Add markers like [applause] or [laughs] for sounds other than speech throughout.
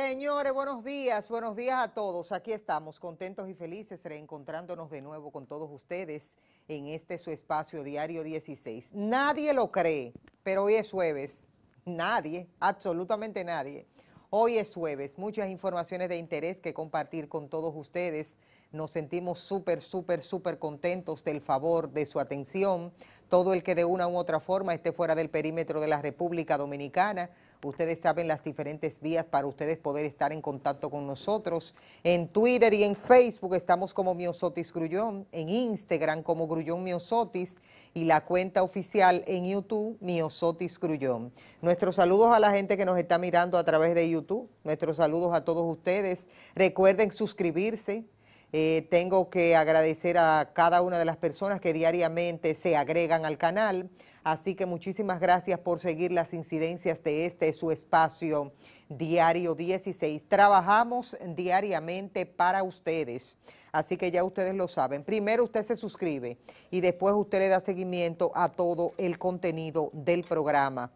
Señores, buenos días, buenos días a todos. Aquí estamos, contentos y felices, reencontrándonos de nuevo con todos ustedes en este su espacio diario 16. Nadie lo cree, pero hoy es jueves. Nadie, absolutamente nadie. Hoy es jueves, muchas informaciones de interés que compartir con todos ustedes. Nos sentimos súper, súper, súper contentos del favor de su atención. Todo el que de una u otra forma esté fuera del perímetro de la República Dominicana, ustedes saben las diferentes vías para ustedes poder estar en contacto con nosotros. En Twitter y en Facebook estamos como Miosotis Grullón, en Instagram como Grullón Miosotis y la cuenta oficial en YouTube, Miosotis Grullón. Nuestros saludos a la gente que nos está mirando a través de YouTube, nuestros saludos a todos ustedes. Recuerden suscribirse, eh, tengo que agradecer a cada una de las personas que diariamente se agregan al canal. Así que muchísimas gracias por seguir las incidencias de este su espacio diario 16. Trabajamos diariamente para ustedes. Así que ya ustedes lo saben. Primero usted se suscribe y después usted le da seguimiento a todo el contenido del programa.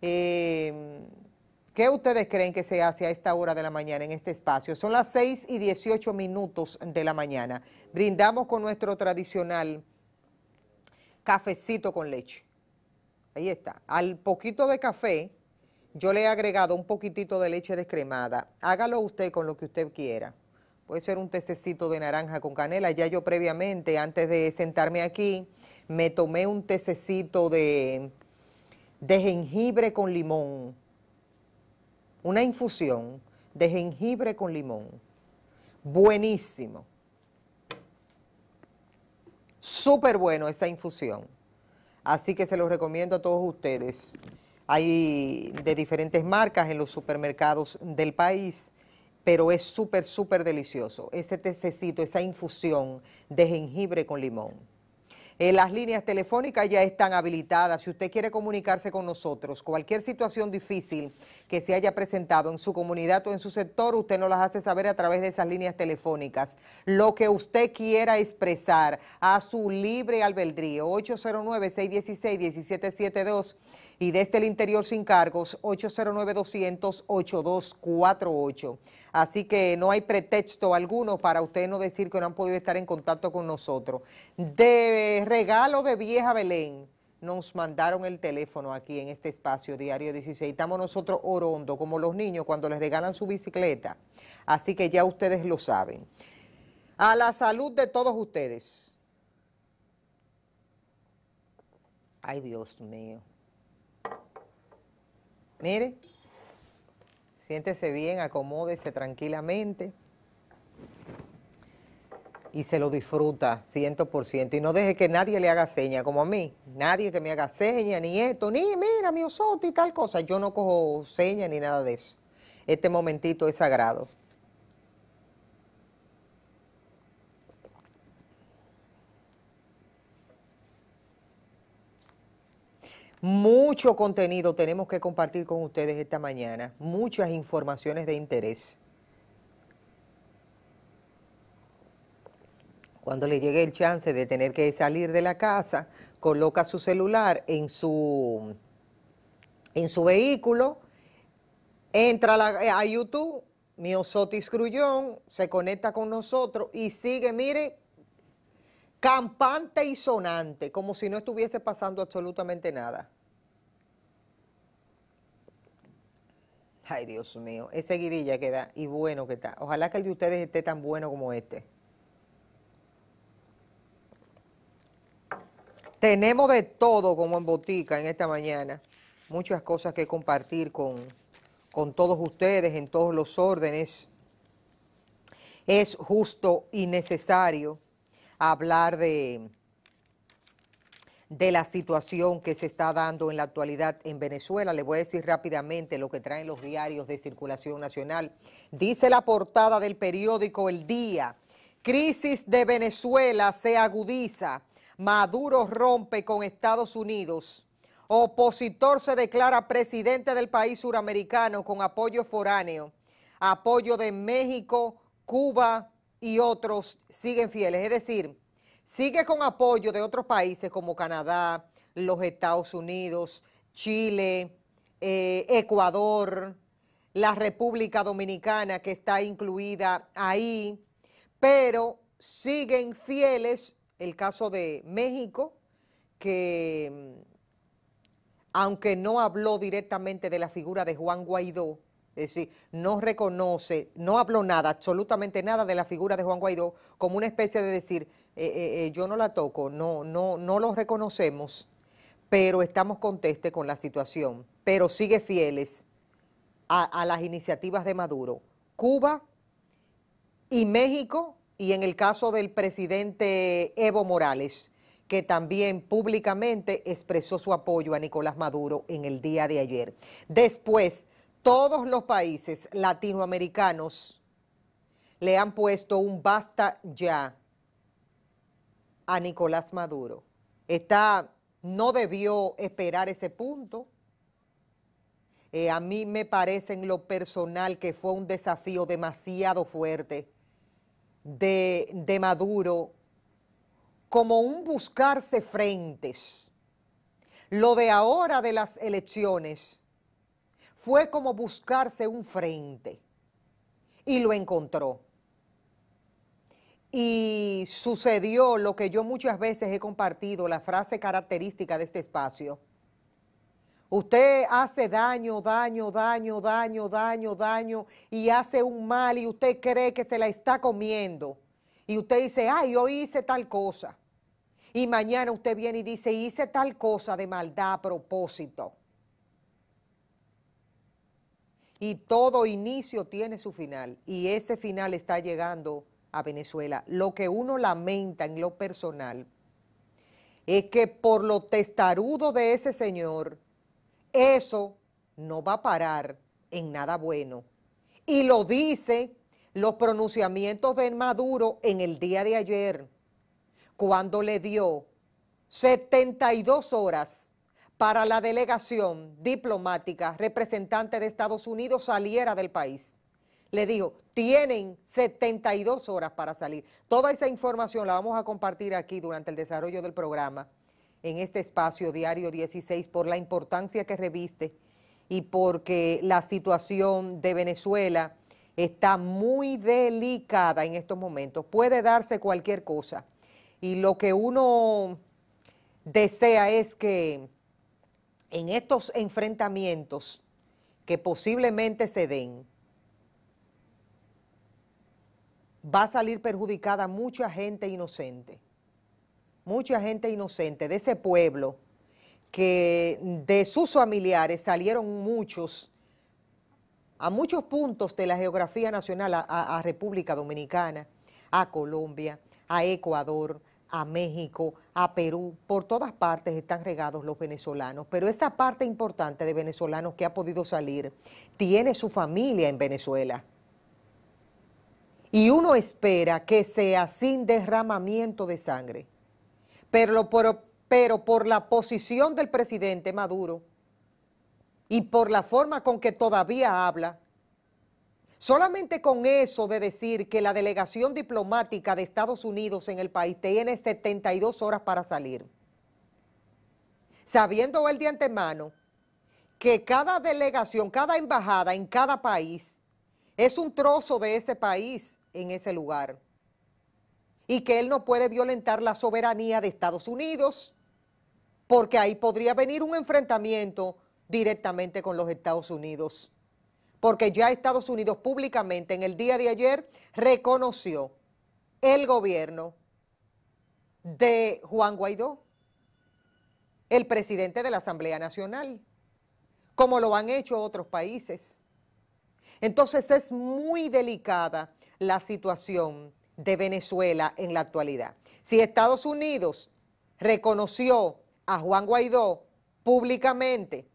Eh, ¿Qué ustedes creen que se hace a esta hora de la mañana en este espacio? Son las 6 y 18 minutos de la mañana. Brindamos con nuestro tradicional cafecito con leche. Ahí está. Al poquito de café, yo le he agregado un poquitito de leche descremada. Hágalo usted con lo que usted quiera. Puede ser un tececito de naranja con canela. Ya yo previamente, antes de sentarme aquí, me tomé un tececito de, de jengibre con limón una infusión de jengibre con limón. Buenísimo. Súper bueno esa infusión. Así que se los recomiendo a todos ustedes. Hay de diferentes marcas en los supermercados del país, pero es súper, súper delicioso. Ese tececito, esa infusión de jengibre con limón. Eh, las líneas telefónicas ya están habilitadas. Si usted quiere comunicarse con nosotros, cualquier situación difícil que se haya presentado en su comunidad o en su sector, usted nos las hace saber a través de esas líneas telefónicas. Lo que usted quiera expresar a su libre albedrío, 809-616-1772 y desde este, el interior sin cargos 809-200-8248. Así que no hay pretexto alguno para ustedes no decir que no han podido estar en contacto con nosotros. De regalo de vieja Belén nos mandaron el teléfono aquí en este espacio diario 16. Estamos nosotros orondo, como los niños cuando les regalan su bicicleta. Así que ya ustedes lo saben. A la salud de todos ustedes. Ay, Dios mío. Mire, siéntese bien, acomódese tranquilamente y se lo disfruta 100%. Y no deje que nadie le haga seña, como a mí. Nadie que me haga seña, ni esto, ni mira, mi osoto y tal cosa. Yo no cojo seña ni nada de eso. Este momentito es sagrado. Mucho contenido tenemos que compartir con ustedes esta mañana, muchas informaciones de interés. Cuando le llegue el chance de tener que salir de la casa, coloca su celular en su, en su vehículo, entra a, YouTube, eh, YouTube, Miosotis se conecta con nosotros y sigue, mire, campante y sonante, como si no estuviese pasando absolutamente nada. Ay, Dios mío, Esa guirilla queda y bueno que está. Ojalá que el de ustedes esté tan bueno como este. Tenemos de todo como en botica en esta mañana. Muchas cosas que compartir con, con todos ustedes en todos los órdenes. Es justo y necesario hablar de, de la situación que se está dando en la actualidad en Venezuela. Le voy a decir rápidamente lo que traen los diarios de circulación nacional. Dice la portada del periódico El Día, crisis de Venezuela se agudiza, Maduro rompe con Estados Unidos. Opositor se declara presidente del país suramericano con apoyo foráneo, apoyo de México, Cuba, y otros siguen fieles. Es decir, sigue con apoyo de otros países como Canadá, los Estados Unidos, Chile, eh, Ecuador, la República Dominicana que está incluida ahí, pero siguen fieles el caso de México, que mm, aunque no habló directamente de la figura de Juan Guaidó, es decir, no reconoce, no habló nada, absolutamente nada de la figura de Juan Guaidó como una especie de decir, eh, eh, eh, yo no la toco, no, no, no lo reconocemos, pero estamos conteste con la situación, pero sigue fieles a, a las iniciativas de Maduro. Cuba y México y en el caso del presidente Evo Morales, que también públicamente expresó su apoyo a Nicolás Maduro en el día de ayer. Después todos los países latinoamericanos le han puesto un basta ya a Nicolás Maduro. Está, no debió esperar ese punto. Eh, a mí me parece en lo personal que fue un desafío demasiado fuerte de, de Maduro, como un buscarse frentes. Lo de ahora de las elecciones fue como buscarse un frente y lo encontró. Y sucedió lo que yo muchas veces he compartido, la frase característica de este espacio. Usted hace daño, daño, daño, daño, daño, daño, y hace un mal y usted cree que se la está comiendo. Y usted dice, ay, yo hice tal cosa. Y mañana usted viene y dice, hice tal cosa de maldad a propósito y todo inicio tiene su final y ese final está llegando a Venezuela. Lo que uno lamenta en lo personal es que por lo testarudo de ese señor, eso no va a parar en nada bueno. Y lo dice los pronunciamientos de Maduro en el día de ayer, cuando le dio 72 horas para la delegación diplomática representante de Estados Unidos saliera del país. Le dijo, tienen 72 horas para salir. Toda esa información la vamos a compartir aquí durante el desarrollo del programa, en este espacio diario 16, por la importancia que reviste y porque la situación de Venezuela está muy delicada en estos momentos. Puede darse cualquier cosa. Y lo que uno desea es que en estos enfrentamientos que posiblemente se den, va a salir perjudicada mucha gente inocente, mucha gente inocente de ese pueblo que de sus familiares salieron muchos, a muchos puntos de la geografía nacional, a, República Dominicana, a Colombia, a Ecuador, a México, a Perú, por todas partes están regados los venezolanos, pero esta parte importante de venezolanos que ha podido salir tiene su familia en Venezuela. Y uno espera que sea sin derramamiento de sangre, pero por, pero por la posición del presidente Maduro y por la forma con que todavía habla, Solamente con eso de decir que la delegación diplomática de Estados Unidos en el país tiene 72 horas para salir, sabiendo él de antemano que cada delegación, cada embajada en cada país es un trozo de ese país en ese lugar y que él no puede violentar la soberanía de Estados Unidos porque ahí podría venir un enfrentamiento directamente con los Estados Unidos porque ya Estados Unidos públicamente en el día de ayer reconoció el gobierno de Juan Guaidó, el presidente de la Asamblea Nacional, como lo han hecho otros países. Entonces es muy delicada la situación de Venezuela en la actualidad. Si Estados Unidos reconoció a Juan Guaidó públicamente,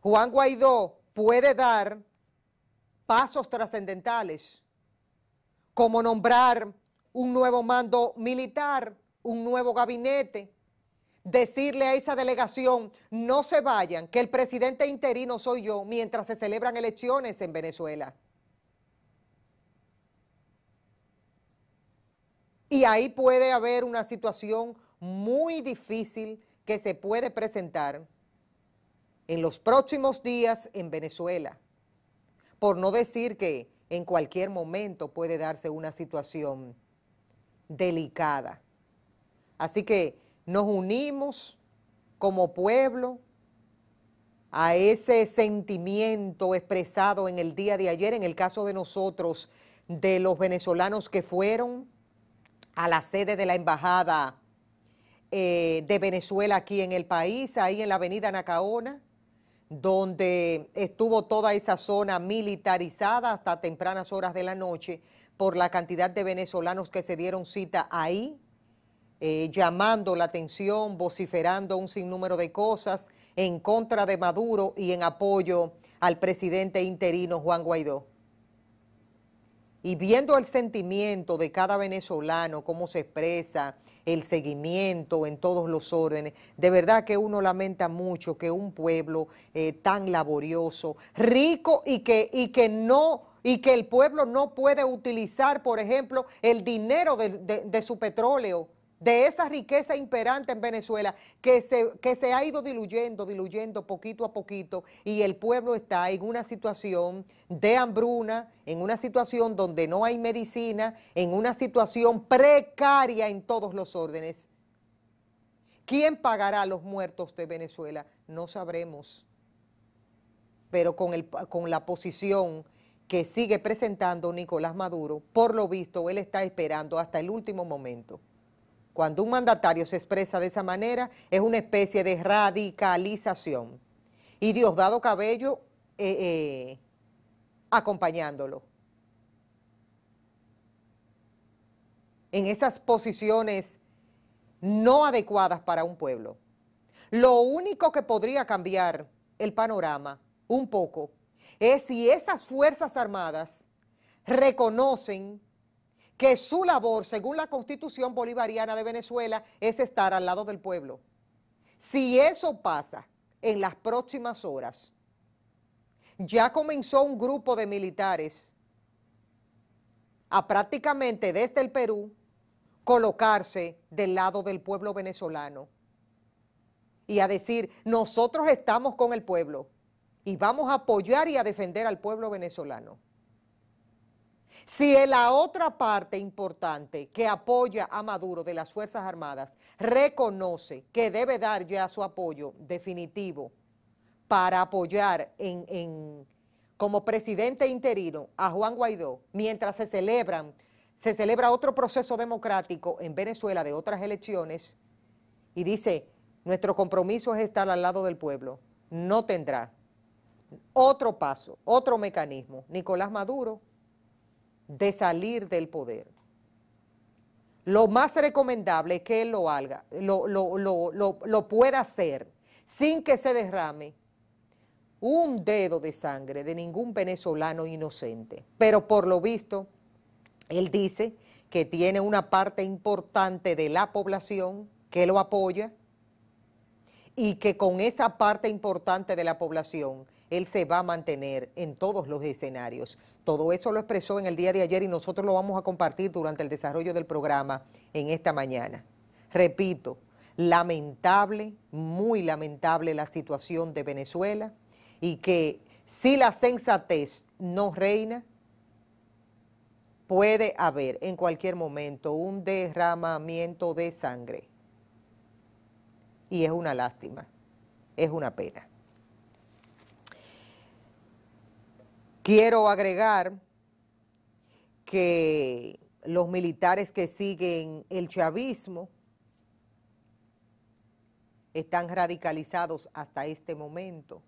Juan Guaidó puede dar pasos trascendentales, como nombrar un nuevo mando militar, un nuevo gabinete, decirle a esa delegación, no se vayan, que el presidente interino soy yo mientras se celebran elecciones en Venezuela. Y ahí puede haber una situación muy difícil que se puede presentar en los próximos días en Venezuela, por no decir que en cualquier momento puede darse una situación delicada. Así que nos unimos como pueblo a ese sentimiento expresado en el día de ayer, en el caso de nosotros, de los venezolanos que fueron a la sede de la Embajada eh, de Venezuela aquí en el país, ahí en la avenida Nacaona, donde estuvo toda esa zona militarizada hasta tempranas horas de la noche por la cantidad de venezolanos que se dieron cita ahí, eh, llamando la atención, vociferando un sinnúmero de cosas en contra de Maduro y en apoyo al presidente interino Juan Guaidó y viendo el sentimiento de cada venezolano, cómo se expresa, el seguimiento en todos los órdenes, de verdad que uno lamenta mucho que un pueblo eh, tan laborioso, rico y que, y que no y que el pueblo no puede utilizar, por ejemplo, el dinero de su petróleo de esa riqueza imperante en Venezuela que se, ha ido diluyendo, diluyendo poquito a poquito y el pueblo está en una situación de hambruna, en una situación donde no hay medicina, en una situación precaria en todos los órdenes. ¿Quién pagará a los muertos de Venezuela? No sabremos. Pero con, con la posición que sigue presentando Nicolás Maduro, por lo visto, él está esperando hasta el último momento. Cuando un mandatario se expresa de esa manera, es una especie de radicalización. Y Diosdado Cabello eh, eh, acompañándolo. En esas posiciones no adecuadas para un pueblo. Lo único que podría cambiar el panorama un poco es si esas Fuerzas Armadas reconocen que su labor, según la Constitución Bolivariana de Venezuela, es estar al lado del pueblo. Si eso pasa en las próximas horas, ya comenzó un grupo de militares a prácticamente desde el Perú colocarse del lado del pueblo venezolano y a decir, nosotros estamos con el pueblo y vamos a apoyar y a defender al pueblo venezolano. Si la otra parte importante que apoya a Maduro de las Fuerzas Armadas reconoce que debe dar ya su apoyo definitivo para apoyar como presidente interino a Juan Guaidó, mientras se celebran, se celebra otro proceso democrático en Venezuela de otras elecciones, y dice, nuestro compromiso es estar al lado del pueblo, no tendrá otro paso, otro mecanismo. Nicolás Maduro de salir del poder. Lo más recomendable es que él lo haga, lo, pueda hacer sin que se derrame un dedo de sangre de ningún venezolano inocente. Pero por lo visto, él dice que tiene una parte importante de la población que lo apoya y que con esa parte importante de la población él se va a mantener en todos los escenarios. Todo eso lo expresó en el día de ayer y nosotros lo vamos a compartir durante el desarrollo del programa en esta mañana. Repito, lamentable, muy lamentable la situación de Venezuela y que si la sensatez no reina, puede haber en cualquier momento un derramamiento de sangre y es una lástima, es una pena. Quiero agregar que los militares que siguen el chavismo están radicalizados hasta este momento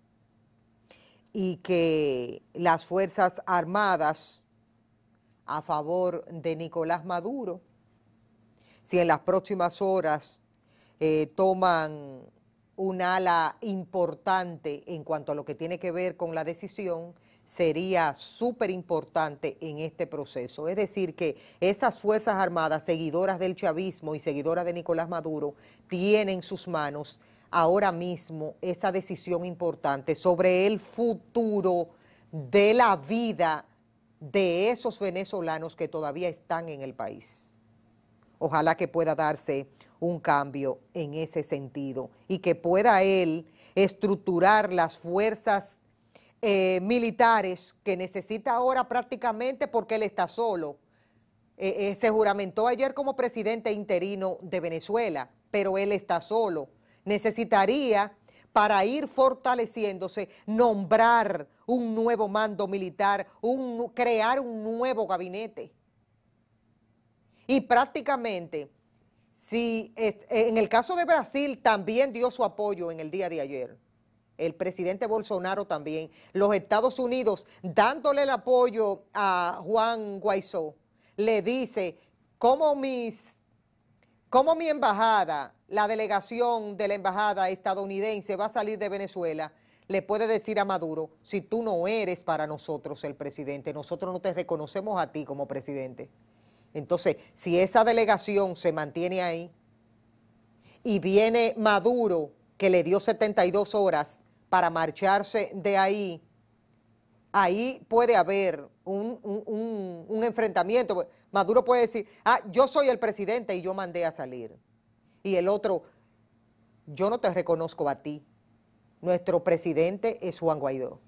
y que las Fuerzas Armadas a favor de Nicolás Maduro, si en las próximas horas eh, toman un ala importante en cuanto a lo que tiene que ver con la decisión, sería súper importante en este proceso. Es decir, que esas Fuerzas Armadas, seguidoras del chavismo y seguidoras de Nicolás Maduro, tienen en sus manos ahora mismo esa decisión importante sobre el futuro de la vida de esos venezolanos que todavía están en el país. Ojalá que pueda darse un cambio en ese sentido y que pueda él estructurar las fuerzas eh, militares que necesita ahora prácticamente porque él está solo. Eh, eh, se juramentó ayer como presidente interino de Venezuela, pero él está solo. Necesitaría para ir fortaleciéndose, nombrar un nuevo mando militar, crear un nuevo gabinete. Y prácticamente si eh, en el caso de Brasil también dio su apoyo en el día de ayer, el presidente Bolsonaro también, los Estados Unidos dándole el apoyo a Juan Guaidó, le dice cómo mis, cómo mi embajada, la delegación de la embajada estadounidense va a salir de Venezuela le puede decir a Maduro, si tú no eres para nosotros el presidente, nosotros no te reconocemos a ti como presidente. Entonces, si esa delegación se mantiene ahí y viene Maduro, que le dio 72 horas para marcharse de ahí, ahí puede haber un, enfrentamiento. Maduro puede decir, ah, yo soy el presidente y yo mandé a salir. Y el otro, yo no te reconozco a ti. Nuestro presidente es Juan Guaidó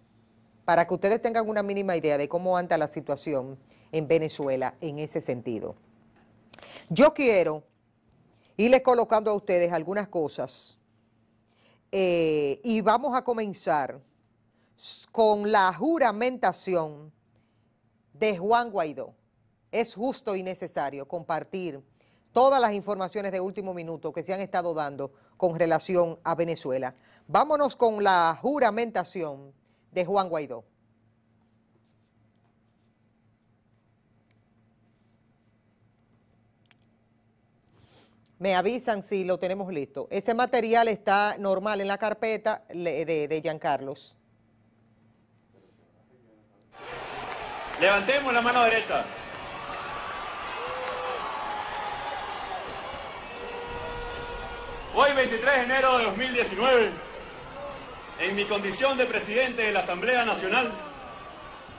para que ustedes tengan una mínima idea de cómo anda la situación en Venezuela en ese sentido. Yo quiero irles colocando a ustedes algunas cosas eh, y vamos a comenzar con la juramentación de Juan Guaidó. Es justo y necesario compartir todas las informaciones de último minuto que se han estado dando con relación a Venezuela. Vámonos con la juramentación de Juan Guaidó. Me avisan si lo tenemos listo. Ese material está normal en la carpeta de, de Giancarlos. Levantemos la mano derecha. Hoy 23 de enero de 2019 en mi condición de presidente de la Asamblea Nacional,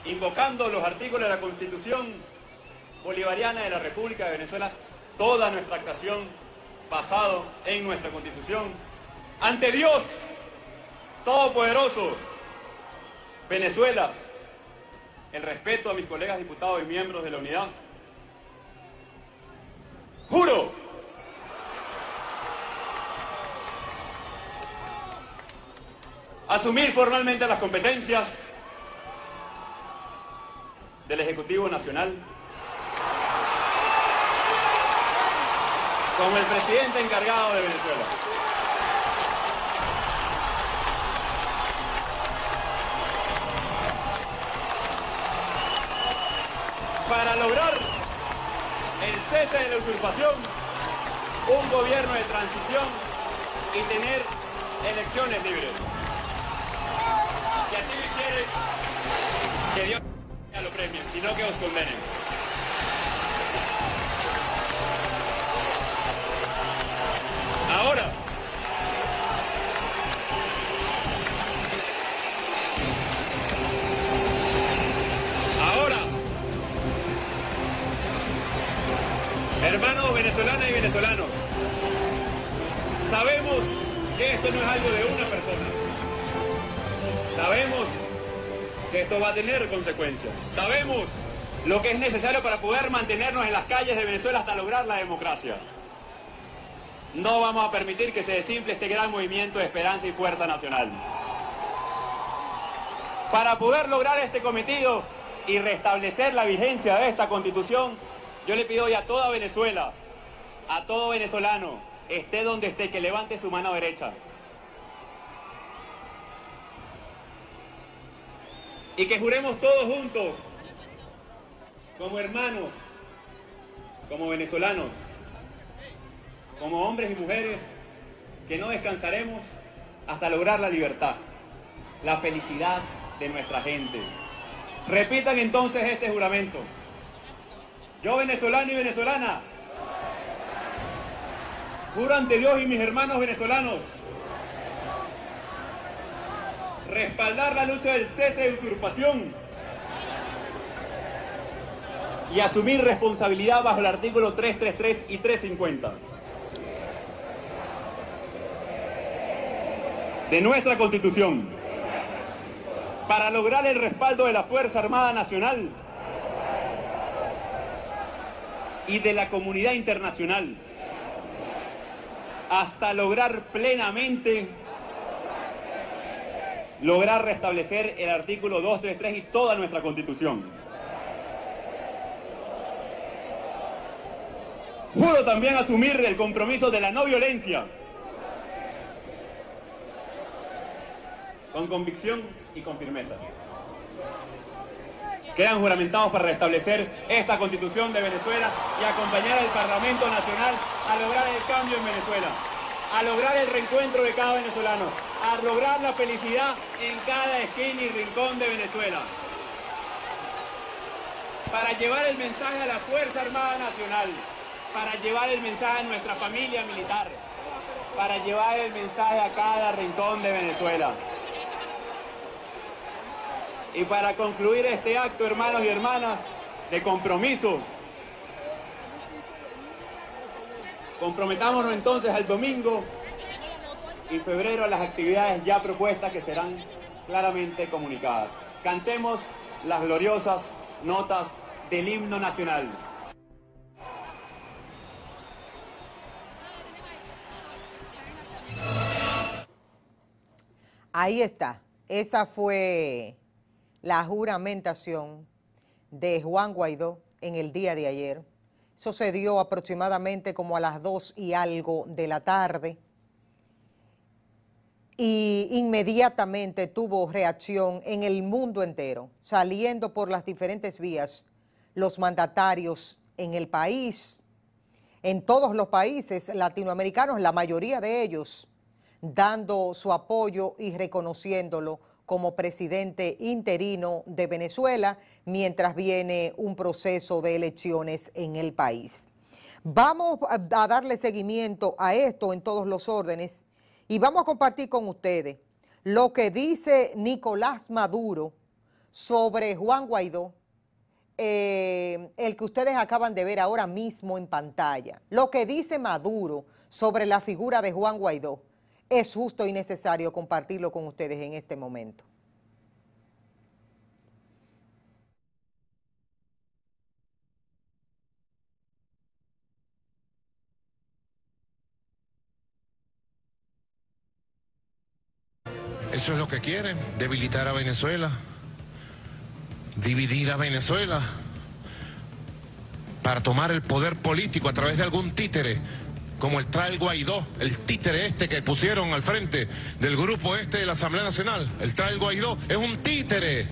invocando los artículos de la Constitución Bolivariana de la República de Venezuela, toda nuestra actuación basado en nuestra Constitución, ante Dios Todopoderoso, Venezuela, el respeto a mis colegas diputados y miembros de la unidad. Juro asumir formalmente las competencias del Ejecutivo Nacional. como el presidente encargado de Venezuela. Para lograr el cese de la usurpación, un gobierno de transición y tener elecciones libres. Si así lo hicieren, que Dios lo premie, sino que os condenen. Ahora. Ahora. Hermanos venezolanas y venezolanos, sabemos que esto no es algo de una persona. Sabemos que esto va a tener consecuencias. Sabemos lo que es necesario para poder mantenernos en las calles de Venezuela hasta lograr la democracia. No vamos a permitir que se desinfle este gran movimiento de esperanza y fuerza nacional. Para poder lograr este cometido y restablecer la vigencia de esta constitución, yo le pido hoy a toda Venezuela, a todo venezolano, esté donde esté, que levante su mano derecha. y que juremos todos juntos, como hermanos, como venezolanos, como hombres y mujeres, que no descansaremos hasta lograr la libertad, la felicidad de nuestra gente. Repitan entonces este juramento. Yo venezolano y venezolana, juro ante Dios y mis hermanos venezolanos, respaldar la lucha del cese de usurpación y asumir responsabilidad bajo el artículo 333 y 350 de nuestra Constitución para lograr el respaldo de la Fuerza Armada Nacional y de la comunidad internacional hasta lograr plenamente lograr restablecer el artículo 233 y toda nuestra constitución. Juro también asumir el compromiso de la no violencia. Con convicción y con firmeza. Quedan juramentados para restablecer esta constitución de Venezuela y acompañar al Parlamento Nacional a lograr el cambio en Venezuela, a lograr el reencuentro de cada venezolano, a lograr la felicidad en cada esquina y rincón de Venezuela. Para llevar el mensaje a la Fuerza Armada Nacional, para llevar el mensaje a nuestra familia militar, para llevar el mensaje a cada rincón de Venezuela. Y para concluir este acto, hermanos y hermanas, de compromiso, comprometámonos entonces al domingo y febrero las actividades ya propuestas que serán claramente comunicadas. Cantemos las gloriosas notas del himno nacional. Ahí está. Esa fue la juramentación de Juan Guaidó en el día de ayer. ...sucedió aproximadamente como a las dos y algo de la tarde y inmediatamente tuvo reacción en el mundo entero, saliendo por las diferentes vías los mandatarios en el país, en todos los países latinoamericanos, la mayoría de ellos, dando su apoyo y reconociéndolo como presidente interino de Venezuela, mientras viene un proceso de elecciones en el país. Vamos a darle seguimiento a esto en todos los órdenes y vamos a compartir con ustedes lo que dice Nicolás Maduro sobre Juan Guaidó, eh, el que ustedes acaban de ver ahora mismo en pantalla. Lo que dice Maduro sobre la figura de Juan Guaidó es justo y necesario compartirlo con ustedes en este momento. Eso es lo que quieren, debilitar a Venezuela, dividir a Venezuela para tomar el poder político a través de algún títere, como el trail Guaidó, el títere este que pusieron al frente del grupo este de la Asamblea Nacional, el trail Guaidó, es un títere.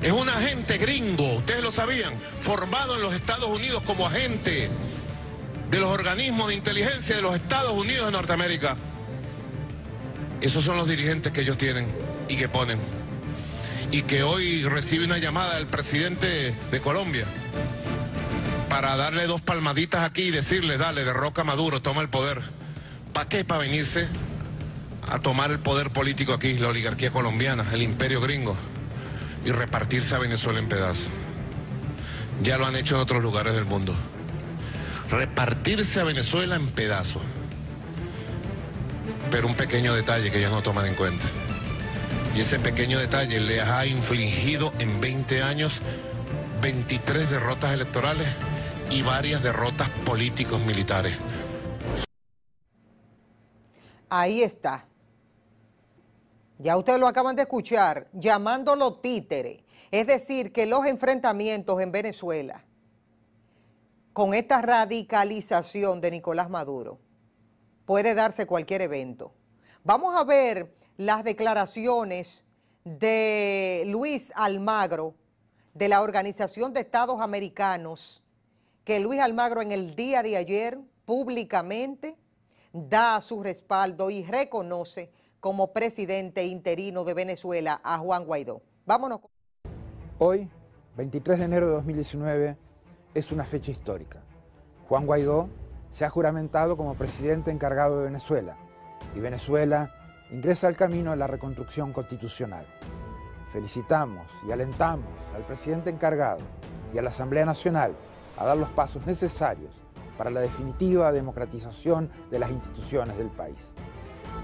Es un agente gringo, ustedes lo sabían, formado en los Estados Unidos como agente de los organismos de inteligencia de los Estados Unidos de Norteamérica. Esos son los dirigentes que ellos tienen y que ponen. Y que hoy recibe una llamada del presidente de Colombia para darle dos palmaditas aquí y decirle, dale, derroca Maduro, toma el poder. ¿Para qué? Para venirse a tomar el poder político aquí, la oligarquía colombiana, el imperio gringo, y repartirse a Venezuela en pedazos. Ya lo han hecho en otros lugares del mundo. Repartirse a Venezuela en pedazos pero un pequeño detalle que ellos no toman en cuenta. Y ese pequeño detalle les ha infligido en 20 años 23 derrotas electorales y varias derrotas políticos militares. Ahí está. Ya ustedes lo acaban de escuchar, llamándolo títere. Es decir, que los enfrentamientos en Venezuela con esta radicalización de Nicolás Maduro puede darse cualquier evento. Vamos a ver las declaraciones de Luis Almagro de la Organización de Estados Americanos, que Luis Almagro en el día de ayer públicamente da su respaldo y reconoce como presidente interino de Venezuela a Juan Guaidó. Vámonos. Hoy, 23 de enero de 2019, es una fecha histórica. Juan Guaidó se ha juramentado como presidente encargado de Venezuela y Venezuela ingresa al camino de la reconstrucción constitucional. Felicitamos y alentamos al presidente encargado y a la Asamblea Nacional a dar los pasos necesarios para la definitiva democratización de las instituciones del país.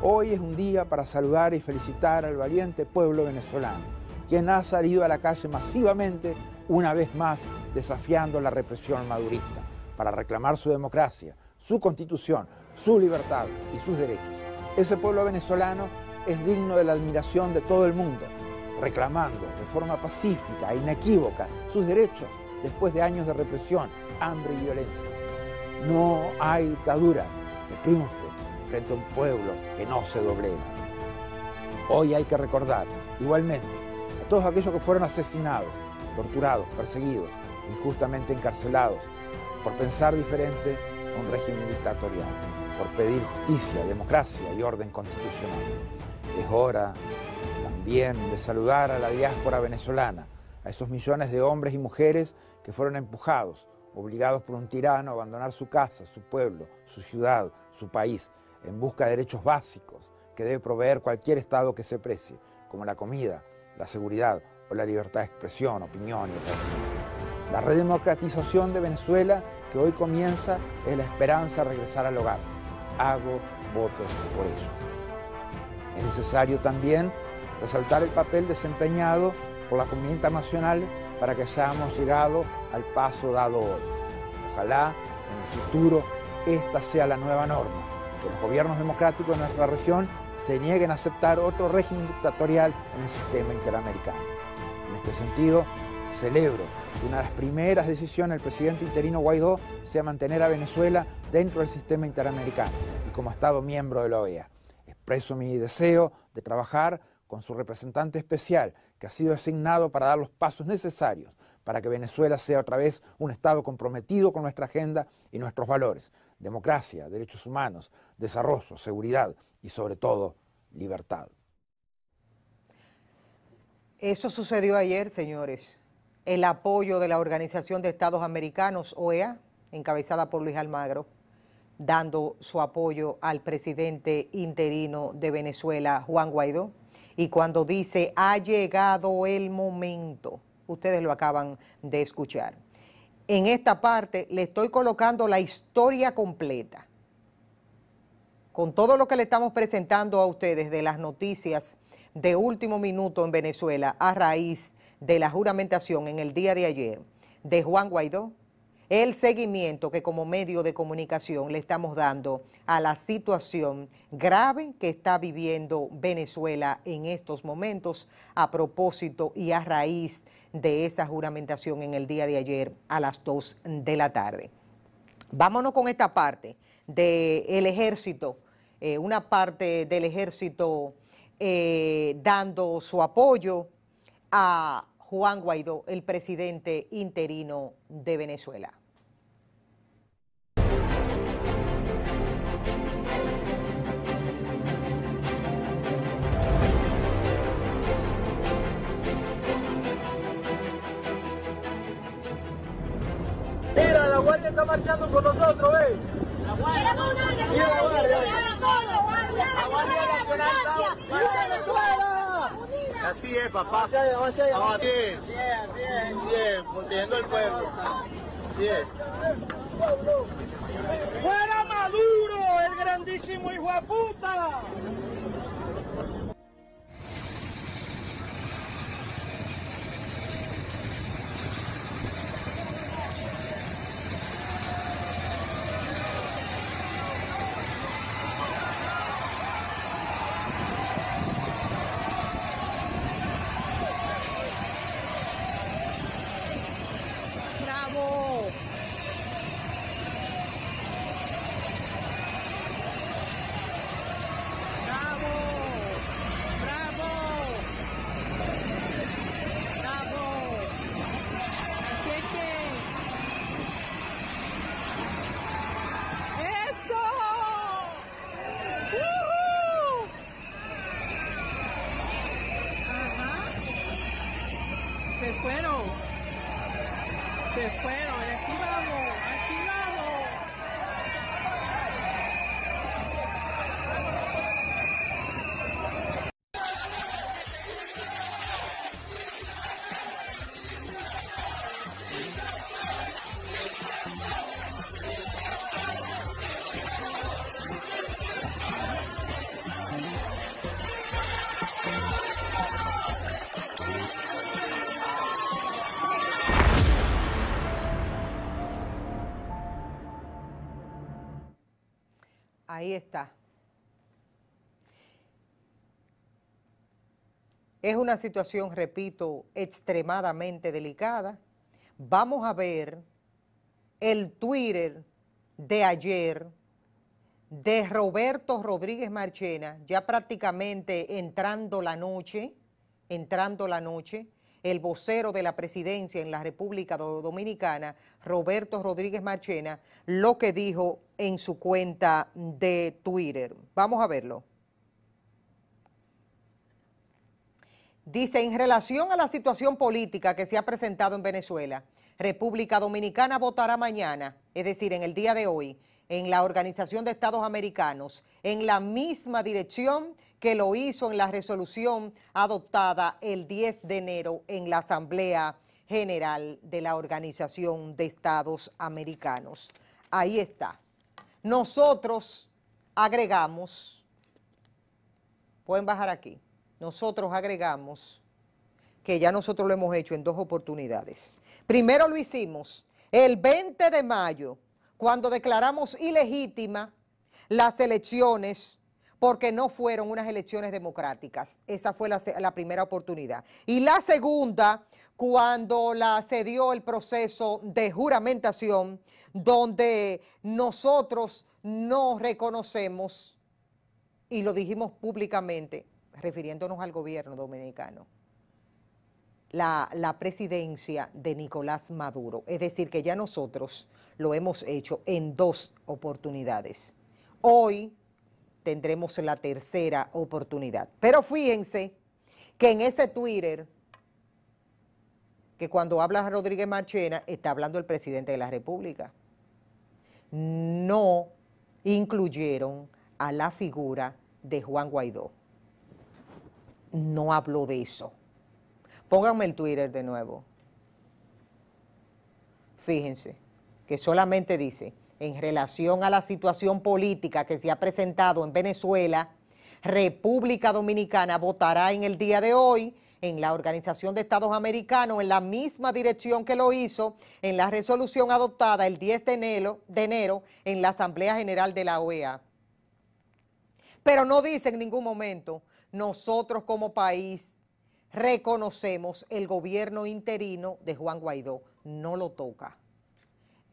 Hoy es un día para saludar y felicitar al valiente pueblo venezolano, quien ha salido a la calle masivamente, una vez más, desafiando la represión madurista para reclamar su democracia, su constitución, su libertad y sus derechos. Ese pueblo venezolano es digno de la admiración de todo el mundo, reclamando de forma pacífica e inequívoca sus derechos después de años de represión, hambre y violencia. No hay dictadura que triunfe frente a un pueblo que no se doblega. Hoy hay que recordar, igualmente, a todos aquellos que fueron asesinados, torturados, perseguidos, injustamente encarcelados por pensar diferente a un régimen dictatorial, por pedir justicia, democracia y orden constitucional. Es hora también de saludar a la diáspora venezolana, a esos millones de hombres y mujeres que fueron empujados, obligados por un tirano a abandonar su casa, su pueblo, su ciudad, su país, en busca de derechos básicos que debe proveer cualquier Estado que se precie, como la comida, la seguridad o la libertad de expresión, opinión y opinión. La redemocratización de Venezuela que hoy comienza es la esperanza de regresar al hogar. Hago votos por eso. Es necesario también resaltar el papel desempeñado por la comunidad internacional para que hayamos llegado al paso dado hoy. Ojalá en el futuro esta sea la nueva norma, que los gobiernos democráticos de nuestra región se nieguen a aceptar otro régimen dictatorial en el sistema interamericano. En este sentido, celebro una de las primeras decisiones del presidente interino Guaidó sea mantener a Venezuela dentro del sistema interamericano y como Estado miembro de la OEA. Expreso mi deseo de trabajar con su representante especial, que ha sido designado para dar los pasos necesarios para que Venezuela sea otra vez un Estado comprometido con nuestra agenda y nuestros valores, democracia, derechos humanos, desarrollo, seguridad y sobre todo libertad. Eso sucedió ayer, señores el apoyo de la Organización de Estados Americanos, OEA, encabezada por Luis Almagro, dando su apoyo al presidente interino de Venezuela, Juan Guaidó. Y cuando dice, ha llegado el momento, ustedes lo acaban de escuchar. En esta parte le estoy colocando la historia completa, con todo lo que le estamos presentando a ustedes de las noticias de último minuto en Venezuela a raíz de la juramentación en el día de ayer de Juan Guaidó, el seguimiento que como medio de comunicación le estamos dando a la situación grave que está viviendo Venezuela en estos momentos a propósito y a raíz de esa juramentación en el día de ayer a las 2 de la tarde. Vámonos con esta parte del ejército, eh, una parte del ejército eh, dando su apoyo a Juan Guaidó, el presidente interino de Venezuela. Mira, la guardia está marchando con nosotros, La guardia, la guardia, la guardia Venezuela! Así es, papá. Así es, así es. Así es, así es. protegiendo al pueblo. Así es. ¡Fuera Maduro, el grandísimo hijo de puta! está. Es una situación, repito, extremadamente delicada. Vamos a ver el Twitter de ayer de Roberto Rodríguez Marchena, ya prácticamente entrando la noche, entrando la noche, el vocero de la presidencia en la República Dominicana, Roberto Rodríguez Marchena, lo que dijo en su cuenta de Twitter. Vamos a verlo. Dice, en relación a la situación política que se ha presentado en Venezuela, República Dominicana votará mañana, es decir, en el día de hoy, en la Organización de Estados Americanos, en la misma dirección que lo hizo en la resolución adoptada el 10 de enero en la Asamblea General de la Organización de Estados Americanos. Ahí está. Nosotros agregamos, pueden bajar aquí, nosotros agregamos que ya nosotros lo hemos hecho en dos oportunidades. Primero lo hicimos el 20 de mayo, cuando declaramos ilegítima las elecciones porque no fueron unas elecciones democráticas. Esa fue la, primera oportunidad. Y la segunda, cuando se dio el proceso de juramentación, donde nosotros no reconocemos, y lo dijimos públicamente, refiriéndonos al gobierno dominicano, la, la, presidencia de Nicolás Maduro. Es decir, que ya nosotros lo hemos hecho en dos oportunidades. Hoy tendremos la tercera oportunidad. Pero fíjense que en ese Twitter, que cuando habla Rodríguez Marchena, está hablando el presidente de la República. No incluyeron a la figura de Juan Guaidó. No habló de eso. Pónganme el Twitter de nuevo. Fíjense, que solamente dice, en relación a la situación política que se ha presentado en Venezuela, República Dominicana votará en el día de hoy en la Organización de Estados Americanos, en la misma dirección que lo hizo en la resolución adoptada el 10 de enero, en la Asamblea General de la OEA. Pero no dice en ningún momento, nosotros como país reconocemos el gobierno interino de Juan Guaidó, no lo toca.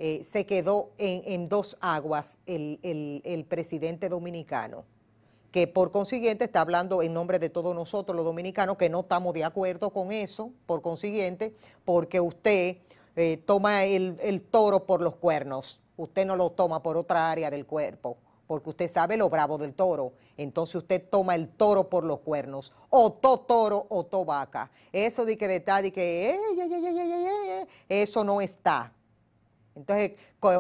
Eh, se quedó en, dos aguas el, presidente dominicano que por consiguiente está hablando en nombre de todos nosotros los dominicanos que no estamos de acuerdo con eso, por consiguiente, porque usted eh, toma el, toro por los cuernos, usted no lo toma por otra área del cuerpo, porque usted sabe lo bravo del toro, entonces usted toma el toro por los cuernos, o to toro o to vaca, eso de que de tal y que, eso no está entonces,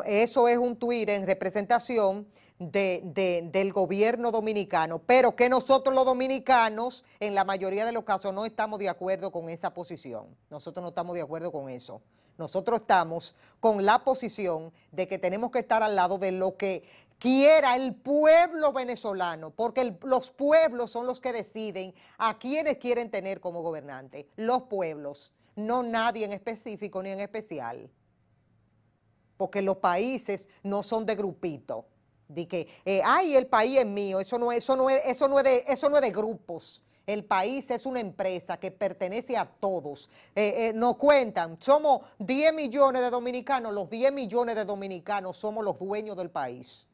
eso es un tuit en representación del gobierno dominicano, pero que nosotros los dominicanos, en la mayoría de los casos, no estamos de acuerdo con esa posición. Nosotros no estamos de acuerdo con eso. Nosotros estamos con la posición de que tenemos que estar al lado de lo que quiera el pueblo venezolano, porque los pueblos son los que deciden a quienes quieren tener como gobernante, los pueblos, no nadie en específico ni en especial porque los países no son de grupito. De que, eh, ay, el país es mío, eso no, eso no, es, eso no, de, eso no es de grupos. El país es una empresa que pertenece a todos. Eh, eh, nos cuentan, somos 10 millones de dominicanos, los 10 millones de dominicanos somos los dueños del país.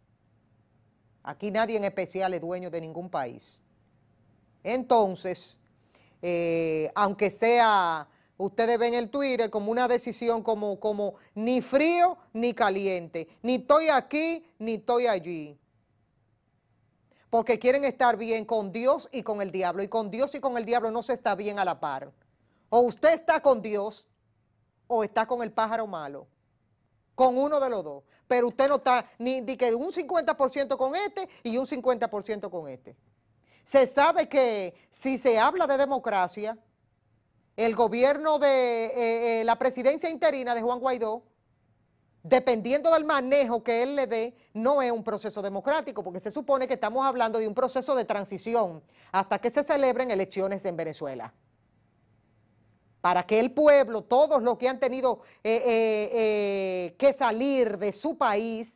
Aquí nadie en especial es dueño de ningún país. Entonces, aunque sea Ustedes ven el Twitter como una decisión como, como ni frío ni caliente, ni estoy aquí ni estoy allí. Porque quieren estar bien con Dios y con el diablo. Y con Dios y con el diablo no se está bien a la par. O usted está con Dios o está con el pájaro malo. Con uno de los dos. Pero usted no está ni, ni que un 50% con este y un 50% con este. Se sabe que si se habla de democracia, el gobierno de eh, eh, la presidencia interina de Juan Guaidó, dependiendo del manejo que él le dé, no es un proceso democrático, porque se supone que estamos hablando de un proceso de transición hasta que se celebren elecciones en Venezuela. Para que el pueblo, todos los que han tenido eh, que salir de su país,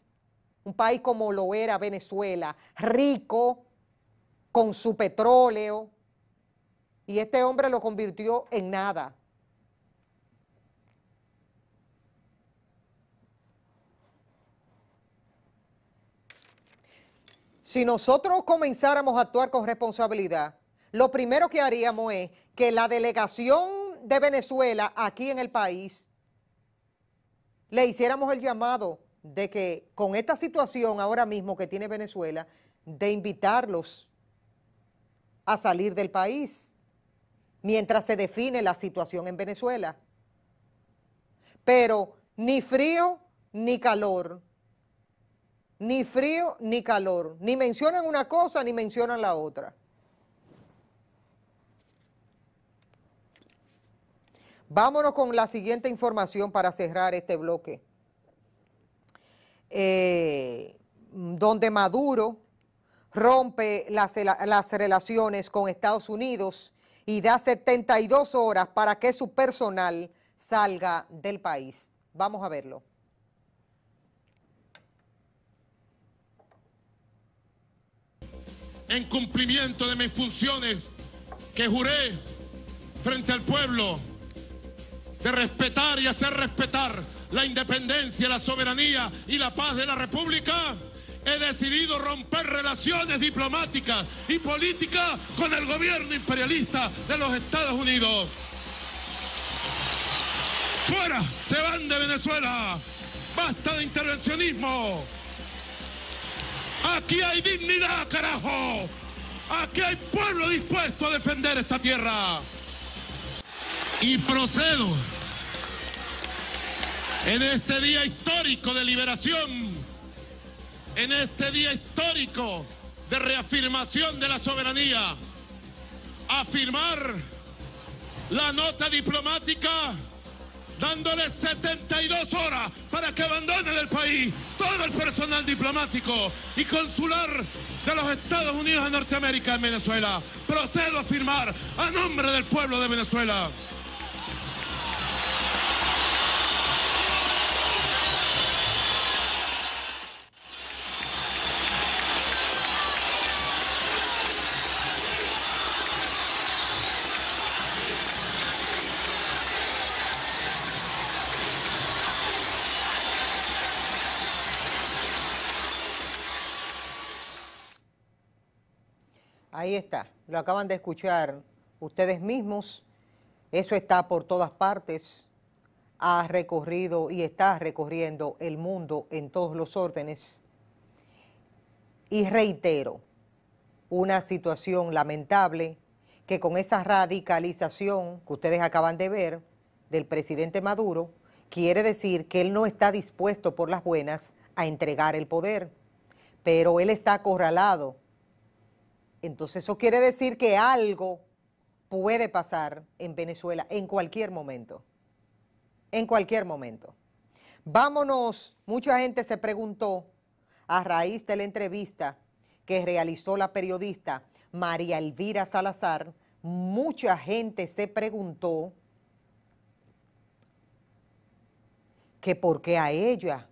un país como lo era Venezuela, rico, con su petróleo, y este hombre lo convirtió en nada. Si nosotros comenzáramos a actuar con responsabilidad, lo primero que haríamos es que la delegación de Venezuela aquí en el país le hiciéramos el llamado de que con esta situación ahora mismo que tiene Venezuela, de invitarlos a salir del país mientras se define la situación en Venezuela. Pero ni frío ni calor, ni frío ni calor, ni mencionan una cosa ni mencionan la otra. Vámonos con la siguiente información para cerrar este bloque. Eh, donde Maduro rompe las, las relaciones con Estados Unidos y da 72 horas para que su personal salga del país. Vamos a verlo. En cumplimiento de mis funciones que juré frente al pueblo de respetar y hacer respetar la independencia, la soberanía y la paz de la República he decidido romper relaciones diplomáticas y políticas con el gobierno imperialista de los Estados Unidos. Fuera, se van de Venezuela. Basta de intervencionismo. Aquí hay dignidad, carajo. Aquí hay pueblo dispuesto a defender esta tierra. Y procedo en este día histórico de liberación en este día histórico de reafirmación de la soberanía, afirmar la nota diplomática dándole 72 horas para que abandone del país todo el personal diplomático y consular de los Estados Unidos de Norteamérica en Venezuela. Procedo a firmar a nombre del pueblo de Venezuela. Ahí está, lo acaban de escuchar ustedes mismos. Eso está por todas partes. Ha recorrido y está recorriendo el mundo en todos los órdenes. Y reitero, una situación lamentable que con esa radicalización que ustedes acaban de ver del presidente Maduro, quiere decir que él no está dispuesto por las buenas a entregar el poder, pero él está acorralado entonces eso quiere decir que algo puede pasar en Venezuela en cualquier momento, en cualquier momento. Vámonos, mucha gente se preguntó a raíz de la entrevista que realizó la periodista María Elvira Salazar, mucha gente se preguntó que por qué a ella.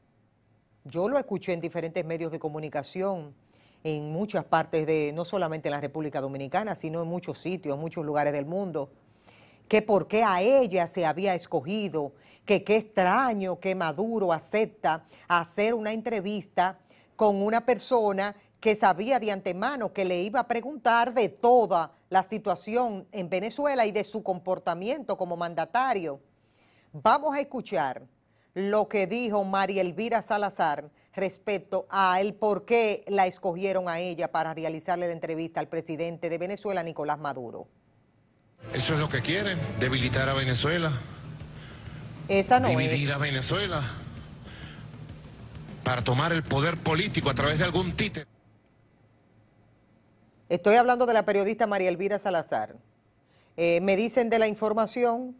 Yo lo escuché en diferentes medios de comunicación en muchas partes de, no solamente en la República Dominicana, sino en muchos sitios, en muchos lugares del mundo, que por qué a ella se había escogido, que qué extraño que Maduro acepta hacer una entrevista con una persona que sabía de antemano que le iba a preguntar de toda la situación en Venezuela y de su comportamiento como mandatario. Vamos a escuchar lo que dijo María Elvira Salazar respecto a el por qué la escogieron a ella para realizarle la entrevista al presidente de Venezuela, Nicolás Maduro. Eso es lo que quieren, debilitar a Venezuela. Esa no dividir a Venezuela para tomar el poder político a través de algún títere. Estoy hablando de la periodista María Elvira Salazar. Eh, me dicen de la información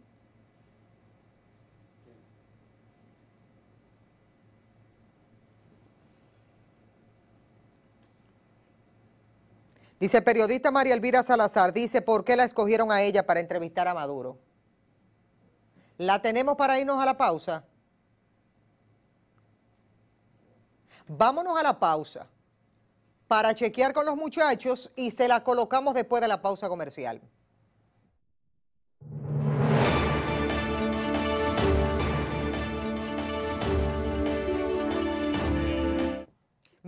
Dice periodista María Elvira Salazar, dice, ¿por qué la escogieron a ella para entrevistar a Maduro? ¿La tenemos para irnos a la pausa? Vámonos a la pausa para chequear con los muchachos y se la colocamos después de la pausa comercial.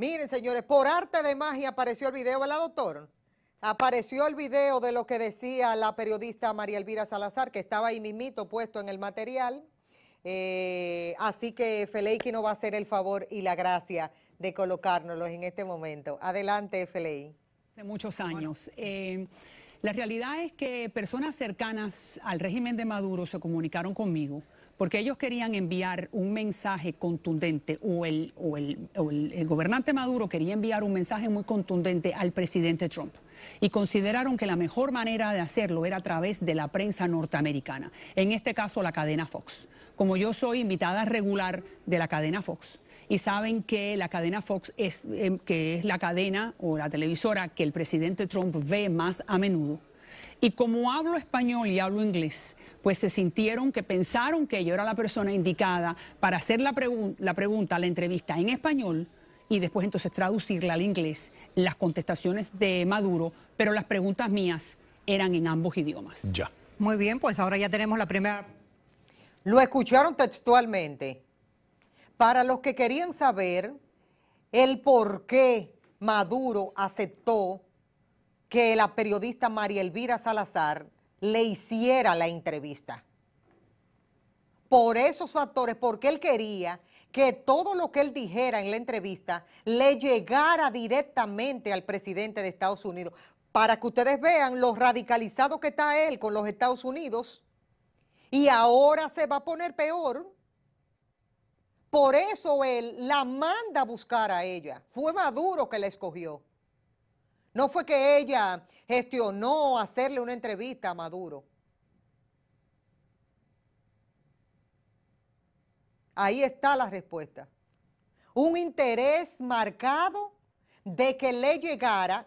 Miren, señores, por arte de magia apareció el video, ¿verdad, doctor? Apareció el video de lo que decía la periodista María Elvira Salazar, que estaba ahí mimito puesto en el material. Eh, así que Feleiki nos va a hacer el favor y la gracia de colocárnoslo en este momento. Adelante, Felei. Hace muchos años. Eh, la realidad es que personas cercanas al régimen de Maduro se comunicaron conmigo porque ellos querían enviar un mensaje contundente, o el, gobernante Maduro quería enviar un mensaje muy contundente al presidente Trump y consideraron que la mejor manera de hacerlo era a través de la prensa norteamericana, en este caso la cadena Fox. Como yo soy invitada regular de la cadena Fox y saben que la cadena Fox es em, que es la cadena o la televisora que el presidente Trump ve más a menudo. Y como hablo español y hablo inglés, pues se sintieron que pensaron que yo era la persona indicada para hacer la, pregunta, la entrevista en español y después entonces traducirla al inglés, las contestaciones de Maduro, pero las preguntas mías eran en ambos idiomas. Ya. Muy bien, pues ahora ya tenemos la primera. Lo escucharon textualmente. Para los que querían saber el por qué Maduro aceptó que la periodista María Elvira Salazar le hiciera la entrevista. Por esos factores, porque él quería que todo lo que él dijera en la entrevista le llegara directamente al presidente de Estados Unidos, para que ustedes vean lo radicalizado que está él con los Estados Unidos. Y ahora se va a poner peor. Por eso él la manda a buscar a ella. Fue Maduro que la escogió. No fue que ella gestionó hacerle una entrevista a Maduro. Ahí está la respuesta. Un interés marcado de que le llegara,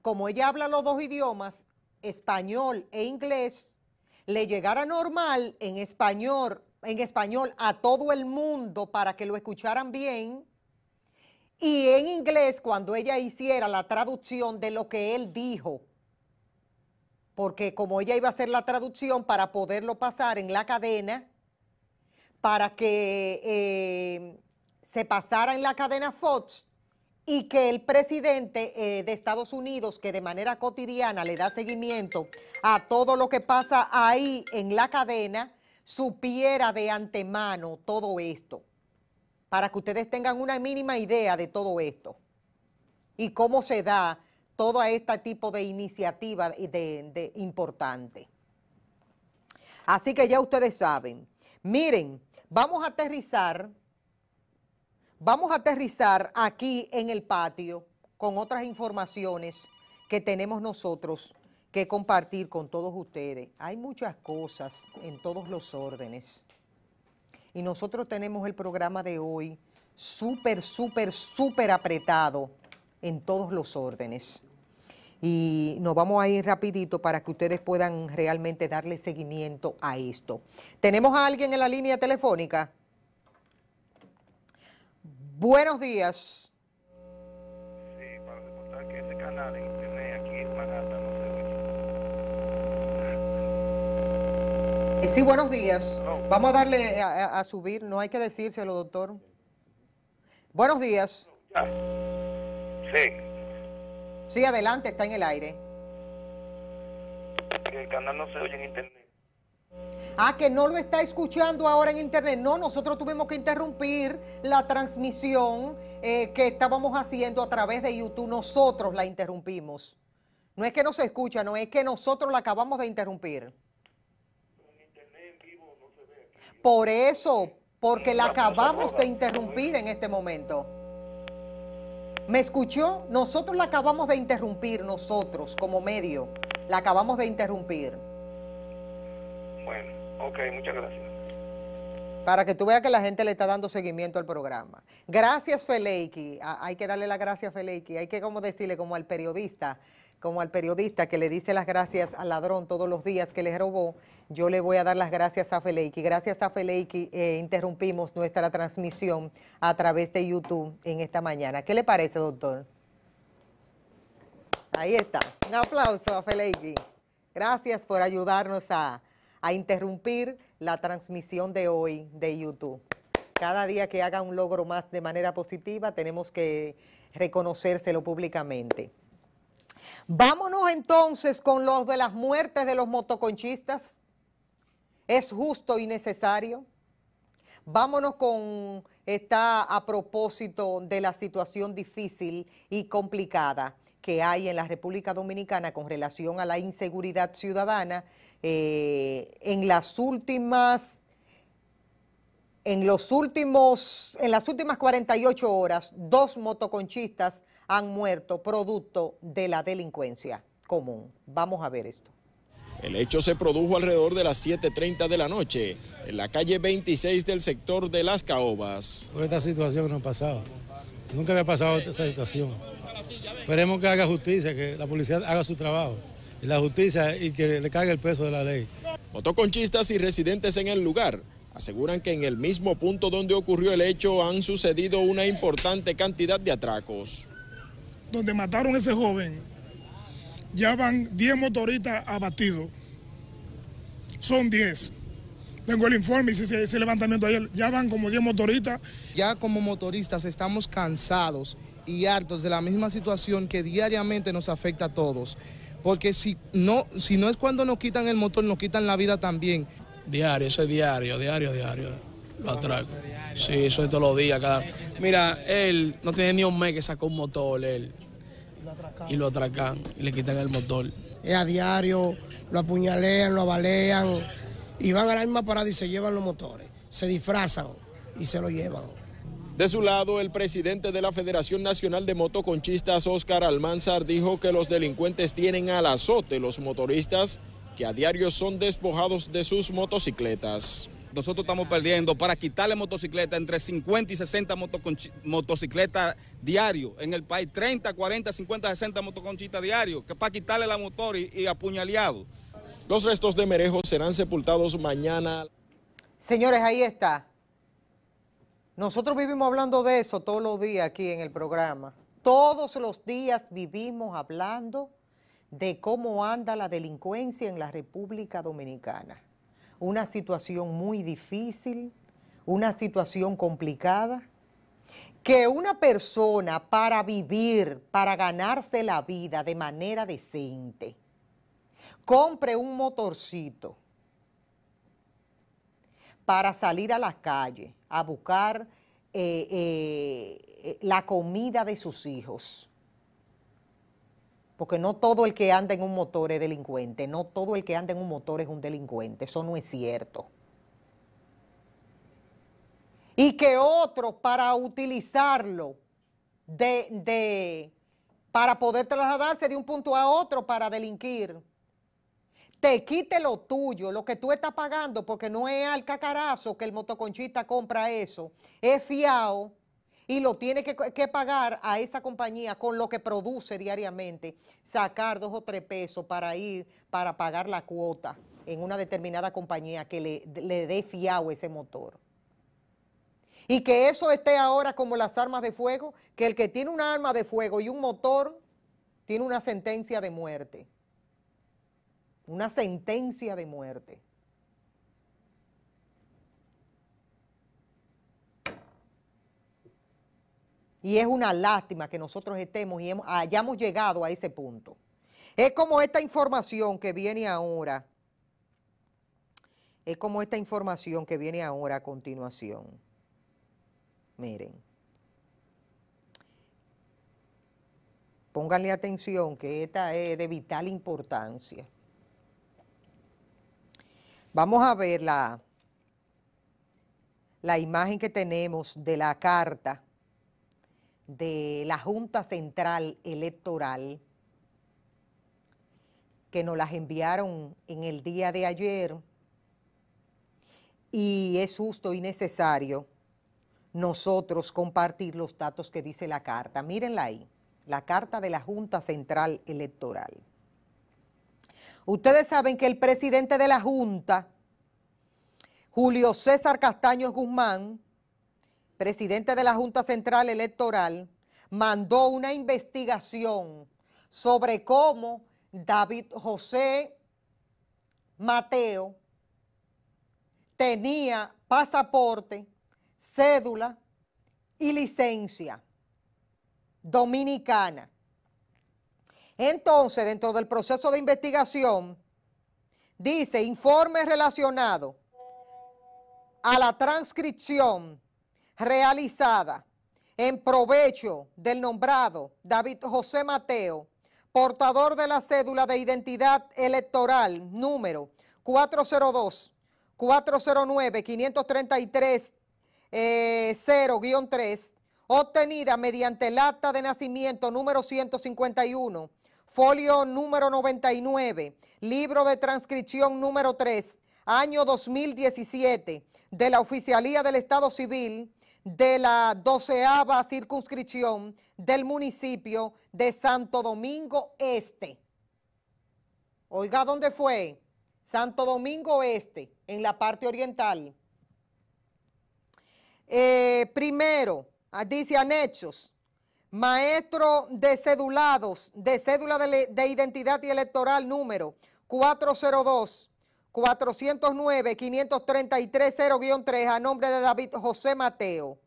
como ella habla los dos idiomas, español e inglés, le llegara normal en español, en español a todo el mundo para que lo escucharan bien y en inglés, cuando ella hiciera la traducción de lo que él dijo, porque como ella iba a hacer la traducción para poderlo pasar en la cadena, para que eh, se pasara en la cadena Fox y que el presidente eh, de Estados Unidos, que de manera cotidiana le da seguimiento a todo lo que pasa ahí en la cadena, supiera de antemano todo esto para que ustedes tengan una mínima idea de todo esto y cómo se da todo este tipo de iniciativa de, importante. Así que ya ustedes saben. Miren, vamos a aterrizar, vamos a aterrizar aquí en el patio con otras informaciones que tenemos nosotros que compartir con todos ustedes. Hay muchas cosas en todos los órdenes. Y nosotros tenemos el programa de hoy súper, súper, súper apretado en todos los órdenes. Y nos vamos a ir rapidito para que ustedes puedan realmente darle seguimiento a esto. ¿Tenemos a alguien en la línea telefónica? Buenos días. Sí, para que canal Sí, buenos días. Vamos a darle a, subir, no hay que decírselo, doctor. Buenos días. Sí. Sí, adelante, está en el aire. El canal no se oye en internet. Ah, que no lo está escuchando ahora en internet. No, nosotros tuvimos que interrumpir la transmisión eh, que estábamos haciendo a través de YouTube. Nosotros la interrumpimos. No es que no se escucha, no es que nosotros la acabamos de interrumpir. Por eso, porque la acabamos de interrumpir en este momento. ¿Me escuchó? Nosotros la acabamos de interrumpir, nosotros como medio, la acabamos de interrumpir. Bueno, ok, muchas gracias. Para que tú veas que la gente le está dando seguimiento al programa. Gracias, Feleiki. Ah, hay que darle las gracias a Feleiki. Hay que como decirle como al periodista como al periodista que le dice las gracias al ladrón todos los días que le robó, yo le voy a dar las gracias a Feleiki. Gracias a Feleiki eh, interrumpimos nuestra transmisión a través de YouTube en esta mañana. ¿Qué le parece, doctor? Ahí está. Un aplauso a Feleiki. Gracias por ayudarnos a, a interrumpir la transmisión de hoy de YouTube. Cada día que haga un logro más de manera positiva, tenemos que reconocérselo públicamente. Vámonos entonces con los de las muertes de los motoconchistas. Es justo y necesario. Vámonos con, esta a propósito de la situación difícil y complicada que hay en la República Dominicana con relación a la inseguridad ciudadana. Eh, en las últimas en los últimos, en las últimas 48 horas, dos motoconchistas han muerto producto de la delincuencia común. Vamos a ver esto. El hecho se produjo alrededor de las 7.30 de la noche en la calle 26 del sector de Las Caobas. Por esta situación no ha pasado, Nunca me ha pasado esta situación. Esperemos que haga justicia, que la policía haga su trabajo. Y la justicia y que le caiga el peso de la ley. Motoconchistas y residentes en el lugar aseguran que en el mismo punto donde ocurrió el hecho han sucedido una importante cantidad de atracos donde mataron a ese joven, ya van 10 motoristas abatidos. Son 10. Tengo el informe y ese, ese levantamiento ayer, ya van como 10 motoristas. Ya como motoristas estamos cansados y hartos de la misma situación que diariamente nos afecta a todos. Porque si no, si no es cuando nos quitan el motor, nos quitan la vida también. Diario, eso es diario, diario, diario lo atraco. Sí, eso es todos los días. Cada... Mira, él no tiene ni un mes que sacó un motor, él. Y lo atracan, y le quitan el motor. Es a diario, lo apuñalean, lo abalean, y van a la misma parada y se llevan los motores. Se disfrazan y se lo llevan. De su lado, el presidente de la Federación Nacional de Motoconchistas, Oscar Almanzar, dijo que los delincuentes tienen al azote los motoristas que a diario son despojados de sus motocicletas nosotros estamos perdiendo para quitarle motocicleta entre 50 y 60 motocicletas diarios en el país, 30, 40, 50, 60 motoconchitas diarios que para quitarle la motor y, y apuñaleado. Los restos de Merejo serán sepultados mañana. Señores, ahí está. Nosotros vivimos hablando de eso todos los días aquí en el programa. Todos los días vivimos hablando de cómo anda la delincuencia en la República Dominicana una situación muy difícil, una situación complicada, que una persona para vivir, para ganarse la vida de manera decente, compre un motorcito para salir a la calle a buscar eh, eh, eh, la comida de sus hijos porque no todo el que anda en un motor es delincuente, no todo el que anda en un motor es un delincuente, eso no es cierto. Y que otro para utilizarlo de, para poder trasladarse de un punto a otro para delinquir, te quite lo tuyo, lo que tú estás pagando, porque no es al cacarazo que el motoconchista compra eso, es fiado y lo tiene que, pagar a esa compañía con lo que produce diariamente, sacar dos o tres pesos para ir, para pagar la cuota en una determinada compañía que le, le dé fiado ese motor. Y que eso esté ahora como las armas de fuego, que el que tiene una arma de fuego y un motor tiene una sentencia de muerte. Una sentencia de muerte. Y es una lástima que nosotros estemos y hayamos llegado a ese punto. Es como esta información que viene ahora. Es como esta información que viene ahora a continuación. Miren. Pónganle atención que esta es de vital importancia. Vamos a ver la, la imagen que tenemos de la carta de la Junta Central Electoral que nos las enviaron en el día de ayer y es justo y necesario nosotros compartir los datos que dice la carta. Mírenla ahí, la carta de la Junta Central Electoral. Ustedes saben que el presidente de la Junta, Julio César Castaños Guzmán, presidente de la Junta Central Electoral, mandó una investigación sobre cómo David José Mateo tenía pasaporte, cédula y licencia dominicana. Entonces, dentro del proceso de investigación, dice informe relacionado a la transcripción realizada en provecho del nombrado David José Mateo, portador de la cédula de identidad electoral número 402 409 533 0-3, obtenida mediante el acta de nacimiento número 151, folio número 99, libro de transcripción número 3, año 2017, de la Oficialía del Estado Civil, de la doceava circunscripción del municipio de Santo Domingo Este. Oiga, ¿dónde fue? Santo Domingo Este, en la parte oriental. Eh, primero, ah, dice Anechos, maestro de cedulados, de cédula de, de identidad y electoral número 402 409-533-0-3 a nombre de David José Mateo.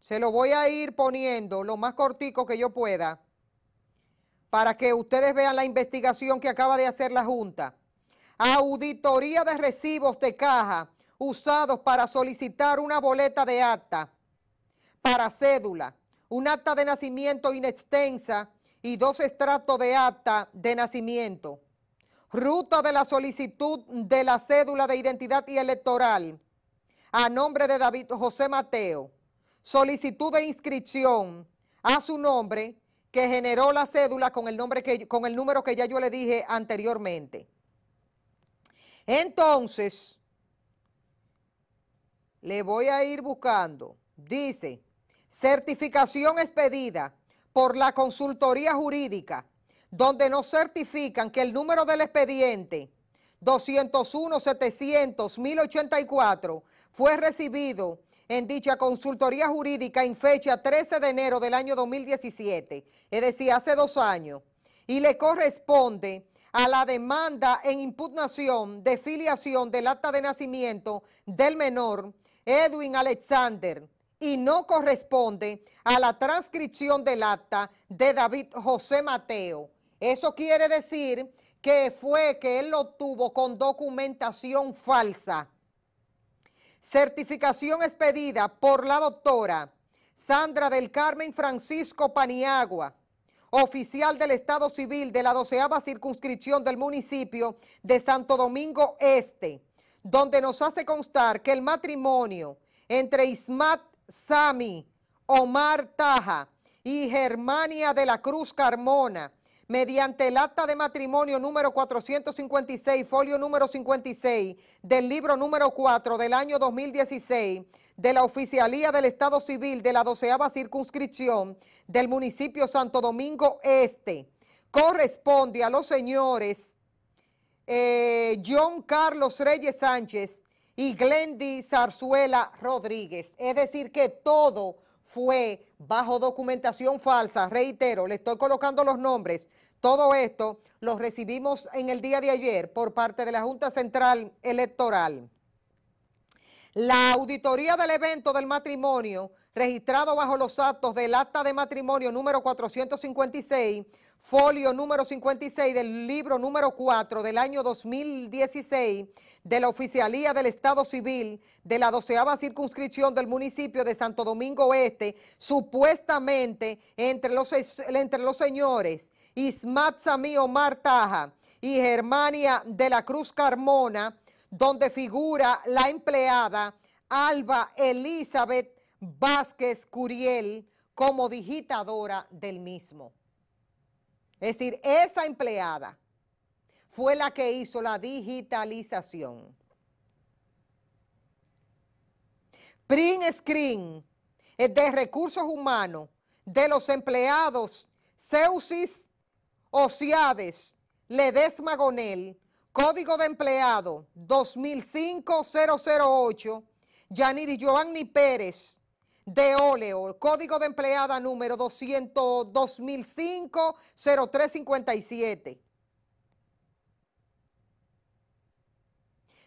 Se lo voy a ir poniendo lo más cortico que yo pueda para que ustedes vean la investigación que acaba de hacer la Junta. Auditoría de recibos de caja usados para solicitar una boleta de acta para cédula, un acta de nacimiento inextensa y dos estratos de acta de nacimiento ruta de la solicitud de la cédula de identidad y electoral a nombre de David José Mateo, solicitud de inscripción a su nombre que generó la cédula con el, nombre que, con el número que ya yo le dije anteriormente. Entonces, le voy a ir buscando. Dice, certificación expedida por la consultoría jurídica donde nos certifican que el número del expediente 201 700 1084 fue recibido en dicha consultoría jurídica en fecha 13 de enero del año 2017, es decir, hace dos años, y le corresponde a la demanda en impugnación de filiación del acta de nacimiento del menor Edwin Alexander y no corresponde a la transcripción del acta de David José Mateo, eso quiere decir que fue que él lo obtuvo con documentación falsa. Certificación expedida por la doctora Sandra del Carmen Francisco Paniagua, oficial del Estado Civil de la doceava circunscripción del municipio de Santo Domingo Este, donde nos hace constar que el matrimonio entre Ismat Sami, Omar Taja y Germania de la Cruz Carmona, mediante el acta de matrimonio número 456, folio número 56, del libro número 4 del año 2016, de la Oficialía del Estado Civil de la doceava circunscripción del municipio Santo Domingo Este, corresponde a los señores eh, John Carlos Reyes Sánchez y Glendy Zarzuela Rodríguez. Es decir, que todo fue bajo documentación falsa. Reitero, le estoy colocando los nombres. Todo esto lo recibimos en el día de ayer por parte de la Junta Central Electoral. La auditoría del evento del matrimonio, registrado bajo los actos del acta de matrimonio número 456, folio número 56 del libro número 4 del año 2016 de la Oficialía del Estado Civil de la doceava circunscripción del municipio de Santo Domingo Oeste, supuestamente entre los, entre los señores Ismat Samí Martaja y Germania de la Cruz Carmona, donde figura la empleada Alba Elizabeth Vázquez Curiel como digitadora del mismo. Es decir, esa empleada fue la que hizo la digitalización. Print screen de recursos humanos de los empleados Ceusis Ociades Ledesma Magonel, código de empleado 2005-008, Yaniri Giovanni Pérez, de óleo, código de empleada número 202.005-0357.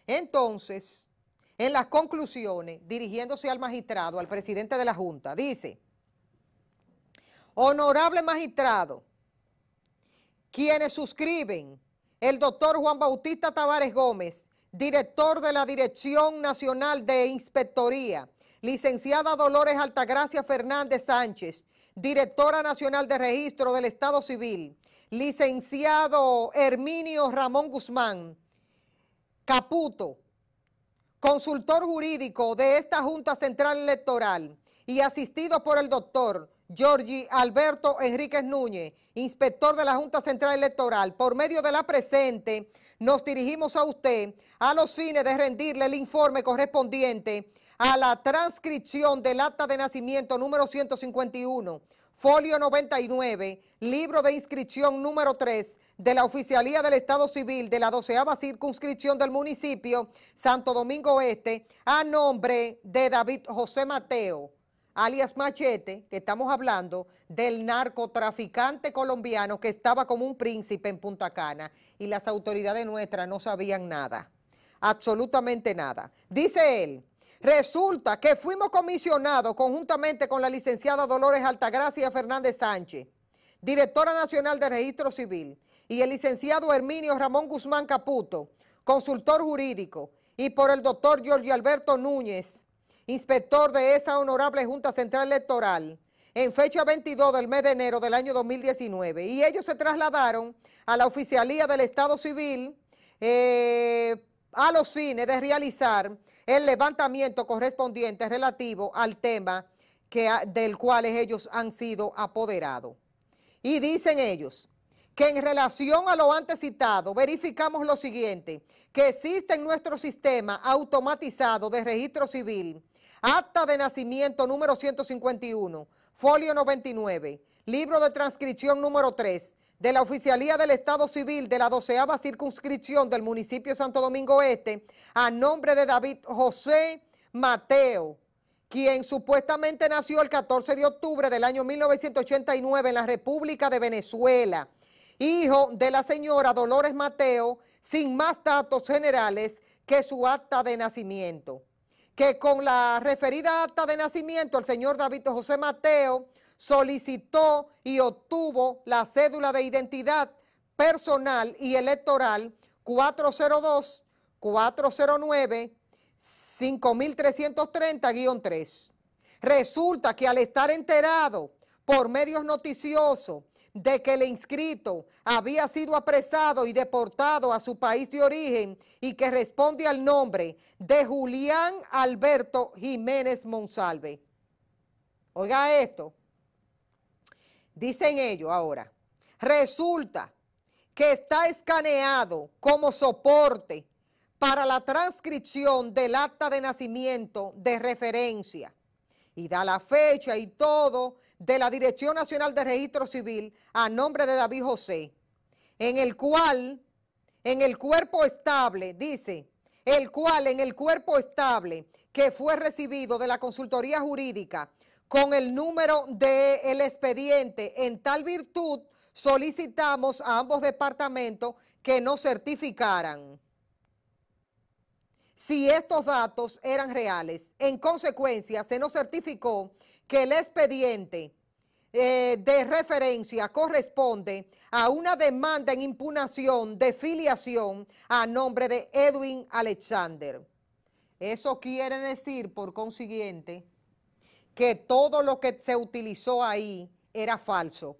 Entonces, en las conclusiones, dirigiéndose al magistrado, al presidente de la Junta, dice, honorable magistrado, quienes suscriben el doctor Juan Bautista Tavares Gómez, director de la Dirección Nacional de Inspectoría, licenciada Dolores Altagracia Fernández Sánchez, directora nacional de registro del Estado Civil, licenciado Herminio Ramón Guzmán Caputo, consultor jurídico de esta Junta Central Electoral y asistido por el doctor Giorgi Alberto Enríquez Núñez, inspector de la Junta Central Electoral, por medio de la presente, nos dirigimos a usted a los fines de rendirle el informe correspondiente a la transcripción del acta de nacimiento número 151, folio 99, libro de inscripción número 3 de la Oficialía del Estado Civil de la 12 circunscripción del municipio Santo Domingo Este a nombre de David José Mateo alias Machete, que estamos hablando del narcotraficante colombiano que estaba como un príncipe en Punta Cana y las autoridades nuestras no sabían nada, absolutamente nada. Dice él, Resulta que fuimos comisionados conjuntamente con la licenciada Dolores Altagracia Fernández Sánchez, directora nacional de Registro Civil, y el licenciado Herminio Ramón Guzmán Caputo, consultor jurídico, y por el doctor Giorgio Alberto Núñez, inspector de esa honorable Junta Central Electoral, en fecha 22 del mes de enero del año 2019. Y ellos se trasladaron a la Oficialía del Estado Civil eh, a los fines de realizar el levantamiento correspondiente relativo al tema que, del cual ellos han sido apoderados. Y dicen ellos que en relación a lo antes citado, verificamos lo siguiente, que existe en nuestro sistema automatizado de registro civil, acta de nacimiento número 151, folio 99, libro de transcripción número 3, de la Oficialía del Estado Civil de la doceava circunscripción del municipio de Santo Domingo Este a nombre de David José Mateo, quien supuestamente nació el 14 de octubre del año 1989 en la República de Venezuela, hijo de la señora Dolores Mateo, sin más datos generales que su acta de nacimiento. Que con la referida acta de nacimiento, el señor David José Mateo solicitó y obtuvo la cédula de identidad personal y electoral 402 409 5330-3. Resulta que al estar enterado por medios noticiosos de que el inscrito había sido apresado y deportado a su país de origen y que responde al nombre de Julián Alberto Jiménez Monsalve. Oiga esto. Dicen ellos ahora, resulta que está escaneado como soporte para la transcripción del acta de nacimiento de referencia y da la fecha y todo de la Dirección Nacional de Registro Civil a nombre de David José, en el cual, en el cuerpo estable, dice, el cual en el cuerpo estable que fue recibido de la consultoría jurídica con el número del expediente. En tal virtud, solicitamos a ambos departamentos que nos certificaran si estos datos eran reales. En consecuencia, se nos certificó que el expediente eh, de referencia corresponde a una demanda en impugnación de filiación a nombre de Edwin Alexander. Eso quiere decir, por consiguiente, que todo lo que se utilizó ahí era falso.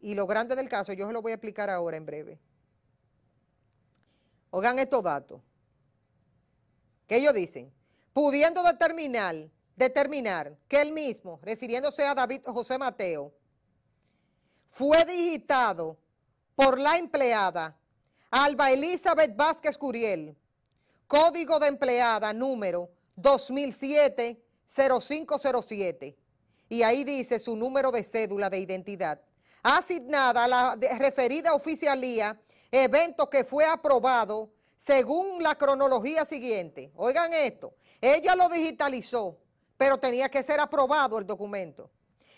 Y lo grande del caso, yo se lo voy a explicar ahora en breve. Oigan estos datos. ¿Qué ellos dicen, pudiendo determinar, determinar que él mismo, refiriéndose a David José Mateo, fue digitado por la empleada Alba Elizabeth Vázquez Curiel, código de empleada número 2007 0507 y ahí dice su número de cédula de identidad. Asignada a la referida oficialía, evento que fue aprobado según la cronología siguiente. Oigan esto, ella lo digitalizó, pero tenía que ser aprobado el documento.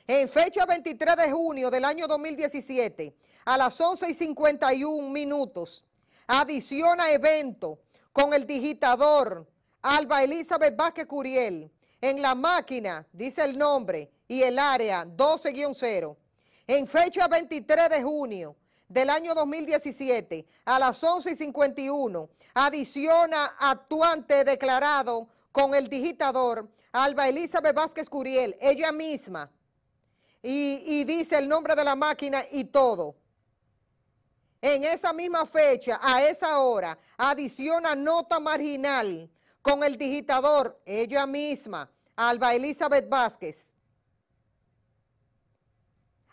En fecha 23 de junio del año 2017, a las 11 y 51 minutos, adiciona evento con el digitador Alba Elizabeth Vázquez Curiel en la máquina, dice el nombre, y el área 12-0, en fecha 23 de junio del año 2017 a las 11 y 51, adiciona actuante declarado con el digitador Alba Elizabeth Vázquez Curiel, ella misma, y, y dice el nombre de la máquina y todo. En esa misma fecha, a esa hora, adiciona nota marginal con el digitador, ella misma, Alba Elizabeth Vázquez,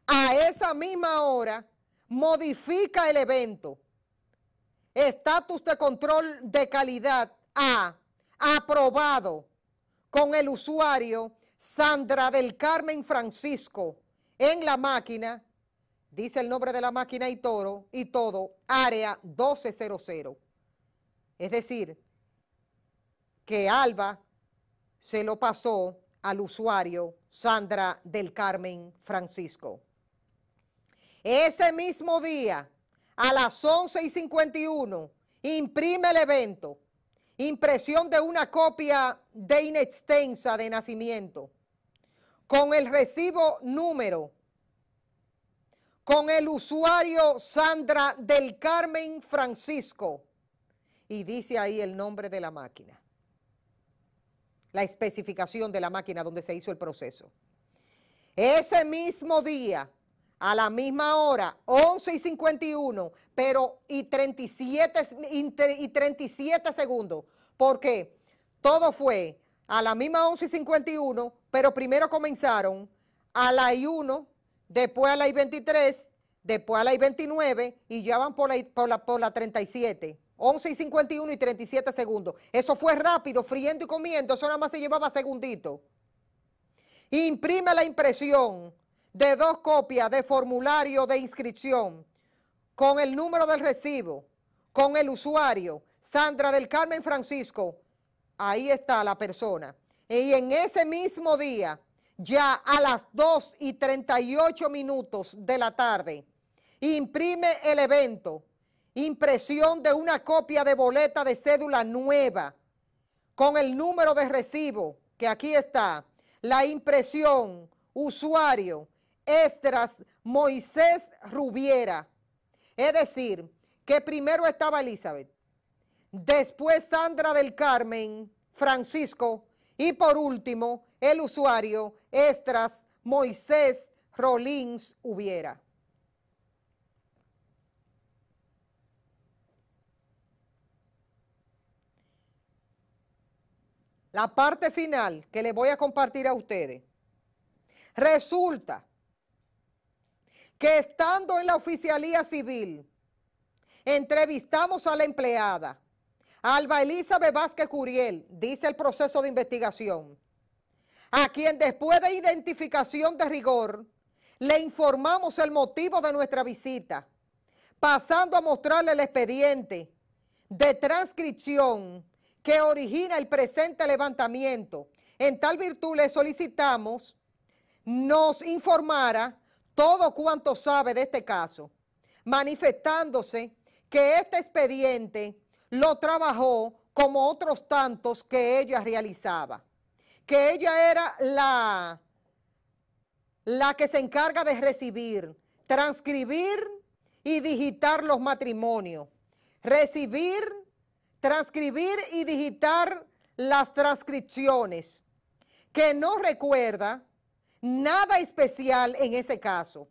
a esa misma hora modifica el evento. Estatus de control de calidad A, aprobado con el usuario Sandra del Carmen Francisco en la máquina, dice el nombre de la máquina y, toro, y todo, área 1200. Es decir, que Alba se lo pasó al usuario Sandra del Carmen Francisco. Ese mismo día, a las 11 y 51, imprime el evento, impresión de una copia de inextensa de nacimiento, con el recibo número, con el usuario Sandra del Carmen Francisco, y dice ahí el nombre de la máquina la especificación de la máquina donde se hizo el proceso. Ese mismo día, a la misma hora, 11 y 51, pero y 37, y 37 segundos, porque todo fue a la misma 11 y 51, pero primero comenzaron a la I1, después a la I23, después a la I29 y ya van por la, por por la 37. 11 y 51 y 37 segundos. Eso fue rápido, friendo y comiendo, eso nada más se llevaba segundito. Imprime la impresión de dos copias de formulario de inscripción con el número del recibo, con el usuario, Sandra del Carmen Francisco. Ahí está la persona. Y en ese mismo día, ya a las 2 y 38 minutos de la tarde, imprime el evento impresión de una copia de boleta de cédula nueva con el número de recibo, que aquí está, la impresión, usuario, Estras Moisés Rubiera. Es decir, que primero estaba Elizabeth, después Sandra del Carmen, Francisco, y por último, el usuario, Estras Moisés Rollins Hubiera. la parte final que les voy a compartir a ustedes. Resulta que estando en la oficialía civil, entrevistamos a la empleada, Alba Elizabeth Vázquez Curiel, dice el proceso de investigación, a quien después de identificación de rigor, le informamos el motivo de nuestra visita, pasando a mostrarle el expediente de transcripción que origina el presente levantamiento. En tal virtud le solicitamos nos informara todo cuanto sabe de este caso, manifestándose que este expediente lo trabajó como otros tantos que ella realizaba, que ella era la, la que se encarga de recibir, transcribir y digitar los matrimonios, recibir transcribir y digitar las transcripciones, que no recuerda nada especial en ese caso,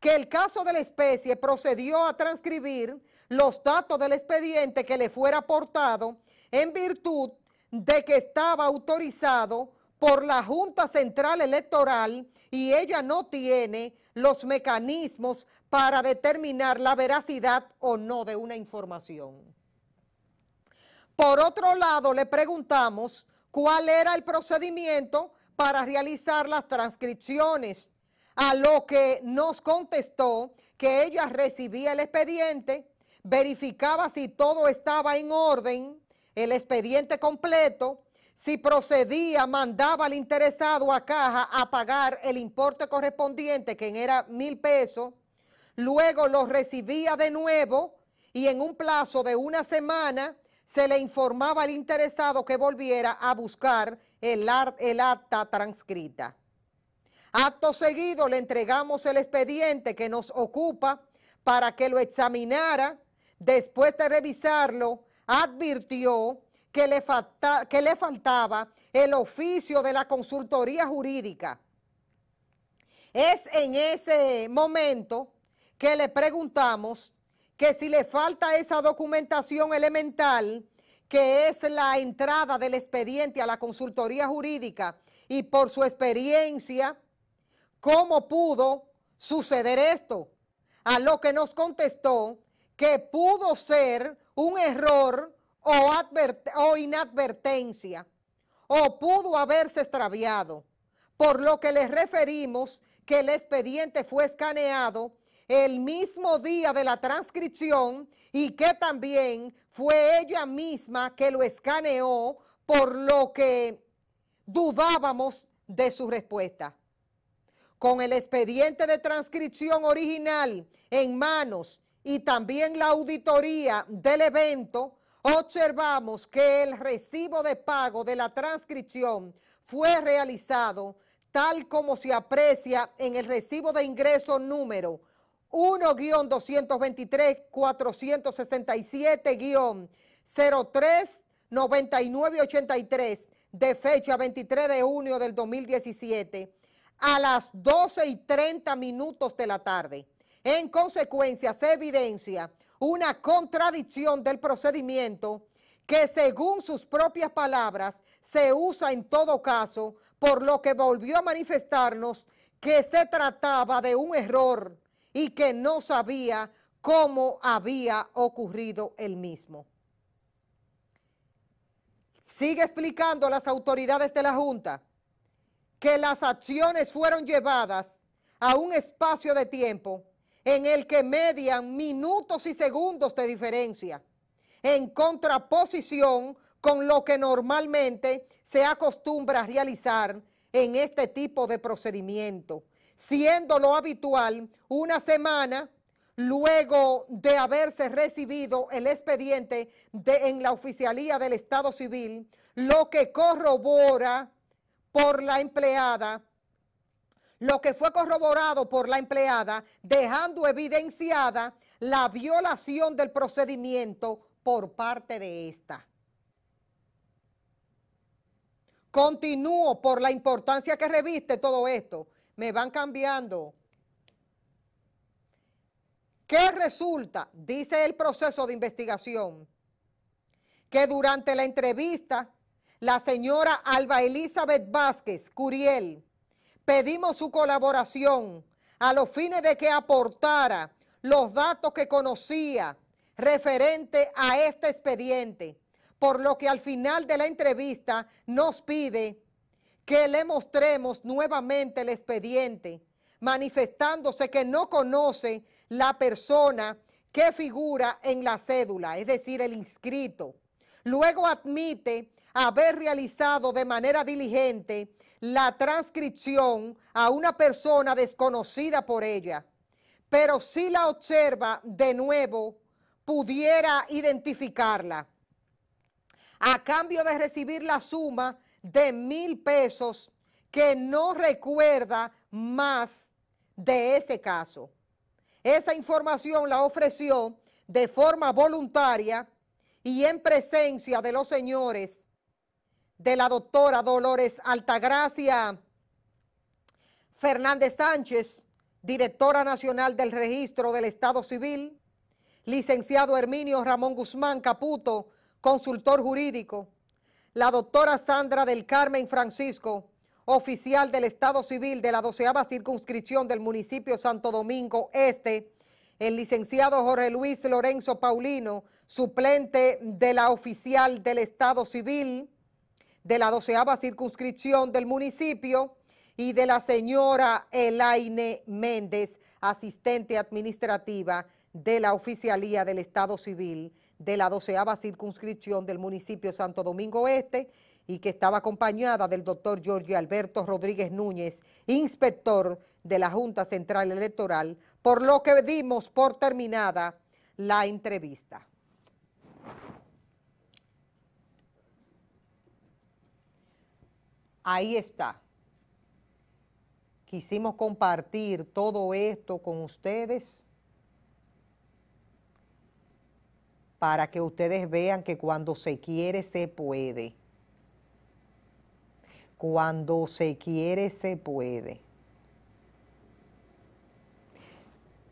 que el caso de la especie procedió a transcribir los datos del expediente que le fuera aportado en virtud de que estaba autorizado por la Junta Central Electoral y ella no tiene los mecanismos para determinar la veracidad o no de una información. Por otro lado, le preguntamos cuál era el procedimiento para realizar las transcripciones, a lo que nos contestó que ella recibía el expediente, verificaba si todo estaba en orden, el expediente completo, si procedía, mandaba al interesado a caja a pagar el importe correspondiente, que era mil pesos, luego lo recibía de nuevo y en un plazo de una semana se le informaba al interesado que volviera a buscar el, acta transcrita. Acto seguido le entregamos el expediente que nos ocupa para que lo examinara. Después de revisarlo, advirtió que le faltaba el oficio de la consultoría jurídica. Es en ese momento que le preguntamos que si le falta esa documentación elemental, que es la entrada del expediente a la consultoría jurídica, y por su experiencia, ¿cómo pudo suceder esto? A lo que nos contestó que pudo ser un error o, inadvertencia, o pudo haberse extraviado, por lo que les referimos que el expediente fue escaneado el mismo día de la transcripción y que también fue ella misma que lo escaneó, por lo que dudábamos de su respuesta. Con el expediente de transcripción original en manos y también la auditoría del evento, observamos que el recibo de pago de la transcripción fue realizado tal como se aprecia en el recibo de ingreso número 1-223-467-03-9983 de fecha 23 de junio del 2017 a las 12 y 30 minutos de la tarde. En consecuencia, se evidencia una contradicción del procedimiento que según sus propias palabras se usa en todo caso, por lo que volvió a manifestarnos que se trataba de un error y que no sabía cómo había ocurrido el mismo. Sigue explicando a las autoridades de la Junta que las acciones fueron llevadas a un espacio de tiempo en el que median minutos y segundos de diferencia, en contraposición con lo que normalmente se acostumbra a realizar en este tipo de procedimiento siendo lo habitual una semana luego de haberse recibido el expediente en la oficialía del Estado Civil, lo que corrobora por la empleada, lo que fue corroborado por la empleada, dejando evidenciada la violación del procedimiento por parte de esta. Continúo por la importancia que reviste todo esto me van cambiando. ¿Qué resulta? Dice el proceso de investigación que durante la entrevista la señora Alba Elizabeth Vázquez Curiel pedimos su colaboración a los fines de que aportara los datos que conocía referente a este expediente, por lo que al final de la entrevista nos pide que le mostremos nuevamente el expediente, manifestándose que no conoce la persona que figura en la cédula, es decir, el inscrito. Luego admite haber realizado de manera diligente la transcripción a una persona desconocida por ella, pero si la observa de nuevo, pudiera identificarla. A cambio de recibir la suma de mil pesos que no recuerda más de ese caso. Esa información la ofreció de forma voluntaria y en presencia de los señores de la doctora Dolores Altagracia Fernández Sánchez, directora nacional del registro del Estado Civil, licenciado Herminio Ramón Guzmán Caputo, consultor jurídico, la doctora Sandra del Carmen Francisco, oficial del Estado Civil de la doceava circunscripción del municipio Santo Domingo Este, el licenciado Jorge Luis Lorenzo Paulino, suplente de la oficial del Estado Civil de la doceava circunscripción del municipio, y de la señora Elaine Méndez, asistente administrativa de la Oficialía del Estado Civil de la doceava circunscripción del municipio Santo Domingo Este y que estaba acompañada del doctor Jorge Alberto Rodríguez Núñez, inspector de la Junta Central Electoral, por lo que dimos por terminada la entrevista. Ahí está. Quisimos compartir todo esto con ustedes para que ustedes vean que cuando se quiere se puede. Cuando se quiere se puede.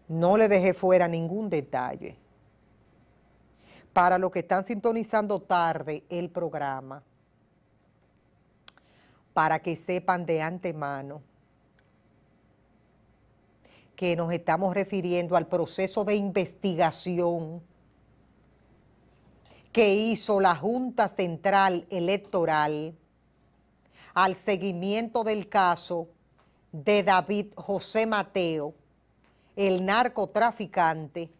No le dejé fuera ningún detalle. Para los que están sintonizando tarde el programa, para que sepan de antemano que nos estamos refiriendo al proceso de investigación que hizo la Junta Central Electoral al seguimiento del caso de David José Mateo, el narcotraficante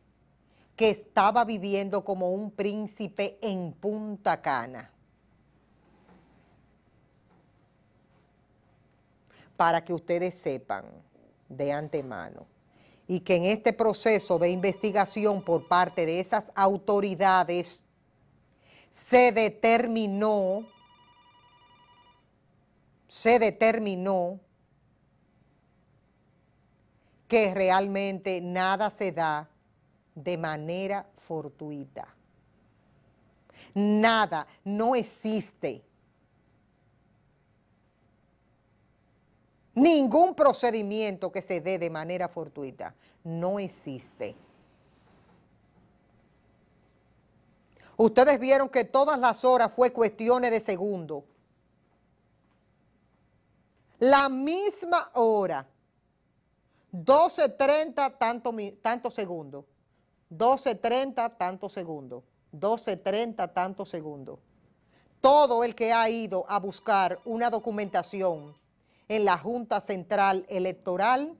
que estaba viviendo como un príncipe en Punta Cana. Para que ustedes sepan de antemano y que en este proceso de investigación por parte de esas autoridades se determinó, se determinó que realmente nada se da de manera fortuita. Nada, no existe. Ningún procedimiento que se dé de manera fortuita no existe. Ustedes vieron que todas las horas fue cuestiones de segundo. La misma hora, 12.30 tanto, tanto segundo, 12.30 tanto segundo, 12.30 tanto segundo. Todo el que ha ido a buscar una documentación en la Junta Central Electoral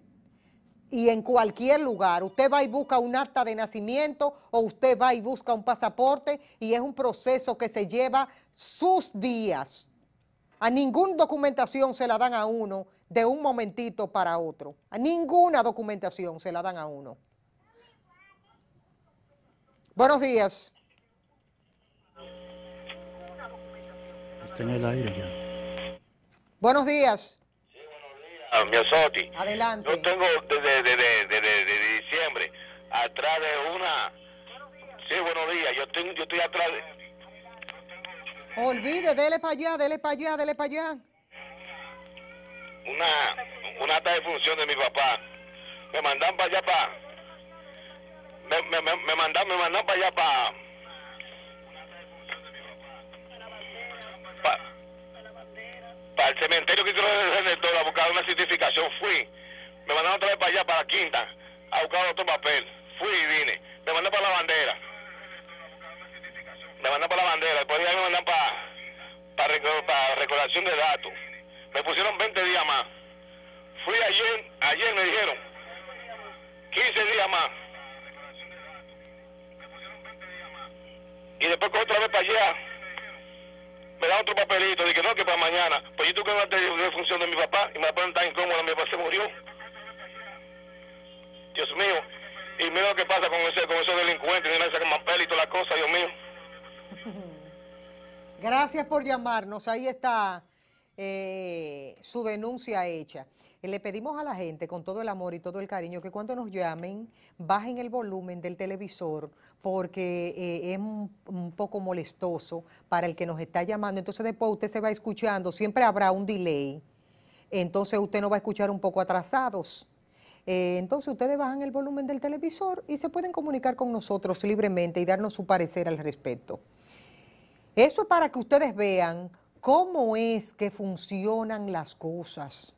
y en cualquier lugar. Usted va y busca un acta de nacimiento o usted va y busca un pasaporte y es un proceso que se lleva sus días. A ninguna documentación se la dan a uno de un momentito para otro. A ninguna documentación se la dan a uno. Buenos días. Está en el aire ya. Buenos días. Adelante. Yo tengo desde, diciembre atrás de una... Sí, buenos días. Yo, yo estoy atrás de... Olvide, dele para allá, dele para allá, dele para allá. Una, una de función de mi papá. Me mandan para allá para... Me, me, me, mandan, me mandan para allá para... para al cementerio que quiero a buscar una certificación, fui. Me mandaron otra vez para allá, para la Quinta, a buscar otro papel. Fui y vine. Me mandan para la bandera. Me mandan para la bandera. Después de ahí me mandaron para, para, para recolección de datos. Me pusieron 20 días más. Fui ayer, ayer me dijeron 15 días más. Y después otra vez para allá me da otro papelito, dije, no, que para mañana. Pues yo tuve que la función de mi papá y mi papá no está incómodo, mi papá se murió. Dios mío. Y mira lo que pasa con, ese, con esos delincuentes, mira ese mapela y todas las cosas, Dios mío. [laughs] Gracias por llamarnos, ahí está eh, su denuncia hecha. Eh, le pedimos a la gente, con todo el amor y todo el cariño, que cuando nos llamen, bajen el volumen del televisor, porque eh, es un, poco molestoso para el que nos está llamando. Entonces después usted se va escuchando, siempre habrá un delay, entonces usted no va a escuchar un poco atrasados. Eh, entonces ustedes bajan el volumen del televisor y se pueden comunicar con nosotros libremente y darnos su parecer al respecto. Eso es para que ustedes vean cómo es que funcionan las cosas.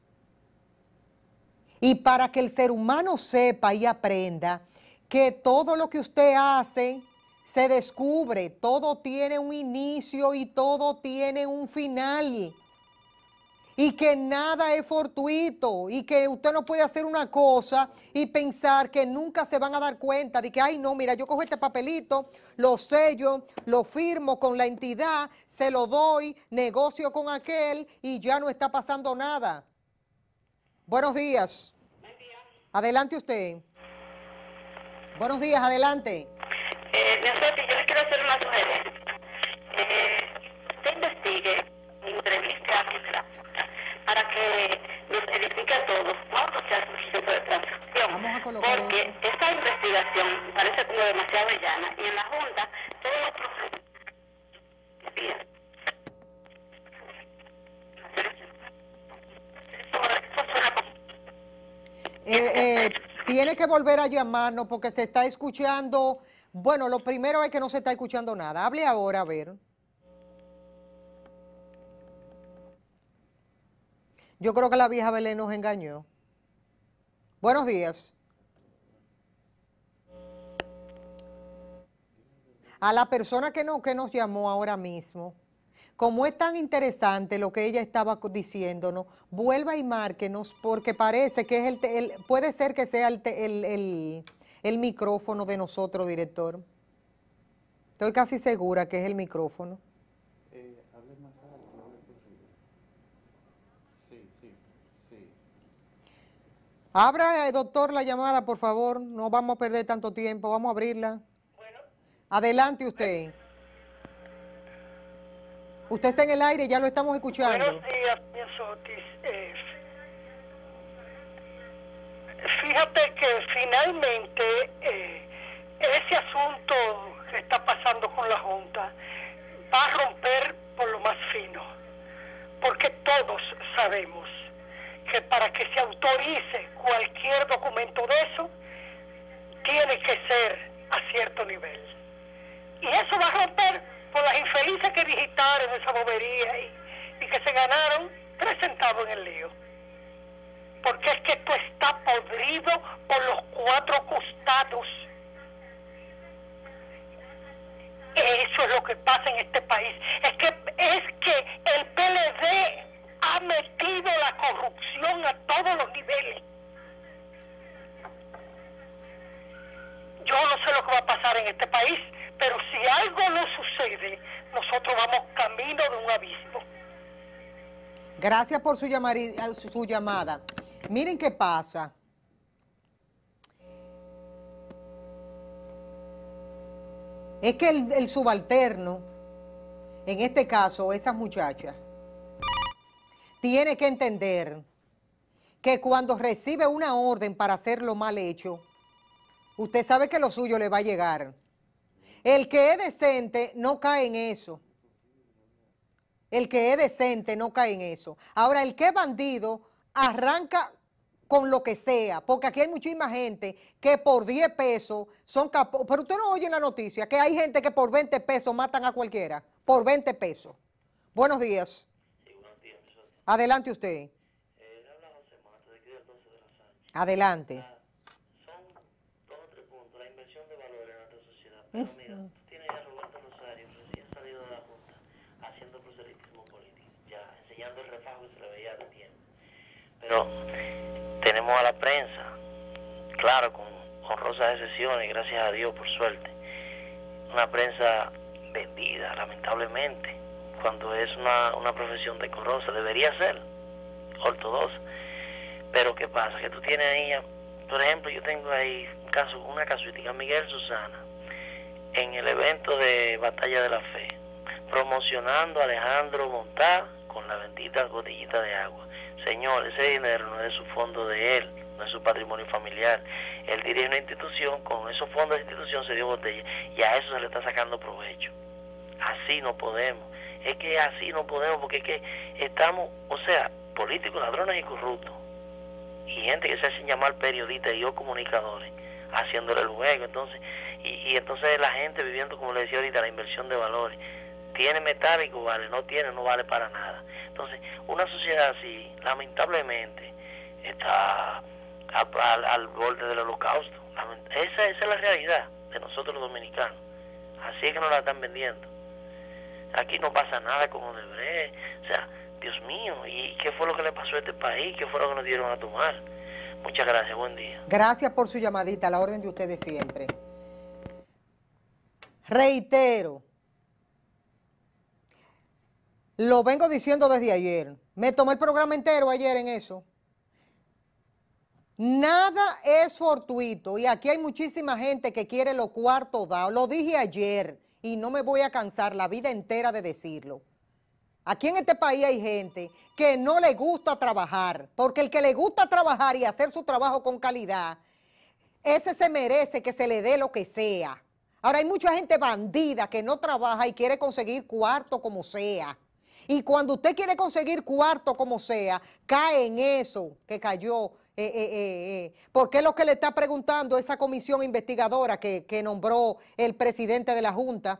Y para que el ser humano sepa y aprenda que todo lo que usted hace se descubre, todo tiene un inicio y todo tiene un final. Y que nada es fortuito y que usted no puede hacer una cosa y pensar que nunca se van a dar cuenta de que, ay, no, mira, yo cojo este papelito, lo sello, lo firmo con la entidad, se lo doy, negocio con aquel y ya no está pasando nada. Buenos días. Adelante usted. Buenos días, adelante. Eh, Nancy, yo les quiero hacer una sugerencia. Eh, usted investigue, entrevista para que nos edifique a todos cuánto se hace su de transacción. Porque esta investigación parece como demasiado llana y en la Junta todos los profesores. Eh, eh tiene que volver a llamarnos porque se está escuchando. Bueno, lo primero es que no se está escuchando nada. Hable ahora, a ver. Yo creo que la vieja Belén nos engañó. Buenos días. A la persona que, no, que nos llamó ahora mismo como es tan interesante lo que ella estaba diciéndonos, vuelva y márquenos porque parece que es el, puede ser que sea el, micrófono de nosotros, director. Estoy casi segura que es el micrófono. Eh, Abra, eh, doctor, la llamada, por favor. No vamos a perder tanto tiempo. Vamos a abrirla. Adelante usted. Usted está en el aire, ya lo estamos escuchando. Buenos días, Sotis. Eh, fíjate que finalmente eh, ese asunto que está pasando con la Junta va a romper por lo más fino, porque todos sabemos que para que se autorice cualquier documento de eso, tiene que ser a cierto nivel. Y eso va a romper por las infelices que digitaron esa bobería y, que se ganaron tres centavos en el lío. Porque es que esto está podrido por los cuatro costados. Eso es lo que pasa en este país. Es que, es que el PLD ha metido la corrupción a todos los niveles. Yo no sé lo que va a pasar en este país. Pero si algo no sucede, nosotros vamos camino de un abismo. Gracias por su, eh, su llamada. Miren qué pasa. Es que el, subalterno, en este caso, esas muchachas, tiene que entender que cuando recibe una orden para hacer lo mal hecho, usted sabe que lo suyo le va a llegar. El que es decente no cae en eso. El que es decente no cae en eso. Ahora, el que es bandido arranca con lo que sea, porque aquí hay muchísima gente que por 10 pesos son capaces, pero usted no oye la noticia que hay gente que por 20 pesos matan a cualquiera, por 20 pesos. Buenos días. Adelante usted. Eh, Adelante. Ah, Pero mira, Roberto Rosario recién salido de la Junta, haciendo proselitismo político, ya enseñando el refajo se veía tiempo. Pero tenemos a la prensa, claro, con honrosas excepciones, gracias a Dios, por suerte. Una prensa vendida, lamentablemente, cuando es una, una profesión decorosa, debería ser ortodoxa. Pero ¿qué pasa? Que tú tienes ahí, por ejemplo, yo tengo ahí un caso, una casuística, Miguel Susana, en el evento de Batalla de la Fe, promocionando a Alejandro Montá con la bendita gotillita de agua. Señor, ese dinero no es su fondo de él, no es su patrimonio familiar. Él dirige una institución, con esos fondos de institución se dio botella y a eso se le está sacando provecho. Así no podemos. Es que así no podemos porque es que estamos, o sea, políticos, ladrones y corruptos. Y gente que se hacen llamar periodistas y o comunicadores, haciéndole el juego. Entonces, y, entonces la gente viviendo, como le decía ahorita, la inversión de valores. Tiene metálico, vale, no tiene, no vale para nada. Entonces, una sociedad así, lamentablemente, está al, borde del holocausto. Esa, esa es la realidad de nosotros los dominicanos. Así es que nos la están vendiendo. Aquí no pasa nada como debería. O sea, Dios mío, ¿y qué fue lo que le pasó a este país? ¿Qué fue lo que nos dieron a tomar? Muchas gracias, buen día. Gracias por su llamadita, a la orden de ustedes siempre. Reitero, lo vengo diciendo desde ayer. Me tomé el programa entero ayer en eso. Nada es fortuito y aquí hay muchísima gente que quiere lo cuarto dado. Lo dije ayer y no me voy a cansar la vida entera de decirlo. Aquí en este país hay gente que no le gusta trabajar, porque el que le gusta trabajar y hacer su trabajo con calidad, ese se merece que se le dé lo que sea. Ahora hay mucha gente bandida que no trabaja y quiere conseguir cuarto como sea. Y cuando usted quiere conseguir cuarto como sea, cae en eso que cayó. Eh, eh, eh, Porque es lo que le está preguntando esa comisión investigadora que nombró el presidente de la Junta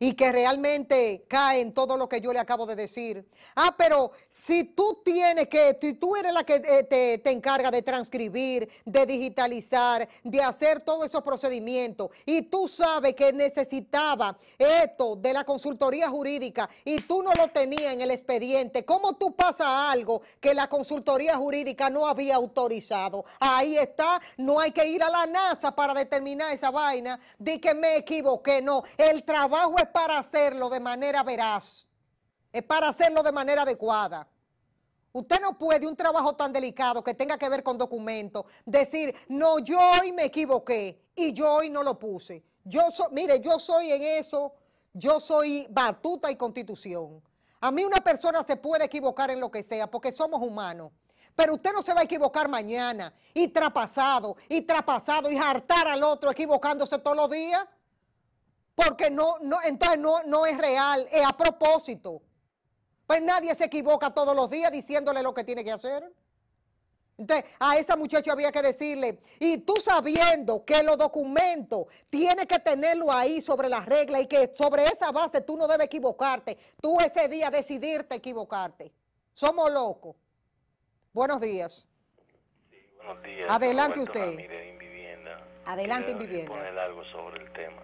y que realmente cae en todo lo que yo le acabo de decir. Ah, pero si tú tienes que, si tú eres la que eh, te, encarga de transcribir, de digitalizar, de hacer todos esos procedimientos, y tú sabes que necesitaba esto de la consultoría jurídica y tú no lo tenías en el expediente, ¿cómo tú pasa algo que la consultoría jurídica no había autorizado? Ahí está, no hay que ir a la NASA para determinar esa vaina di que me equivoqué, no, el trabajo es para hacerlo de manera veraz, es para hacerlo de manera adecuada. Usted no puede un trabajo tan delicado que tenga que ver con documentos decir, no, yo hoy me equivoqué y yo hoy no lo puse. Yo soy mire, yo soy en eso, yo soy batuta y constitución. A mí una persona se puede equivocar en lo que sea porque somos humanos. Pero usted no se va a equivocar mañana y trapasado y trapasado y hartar al otro equivocándose todos los días. Porque no, entonces no, es real, es a propósito. Pues nadie se equivoca todos los días diciéndole lo que tiene que hacer. Entonces, a esa muchacha había que decirle, y tú sabiendo que los documentos tiene que tenerlo ahí sobre las reglas y que sobre esa base tú no debes equivocarte, tú ese día decidirte equivocarte. Somos locos. Buenos días. buenos días. Adelante usted. adelante Adelante en vivienda. algo sobre el tema.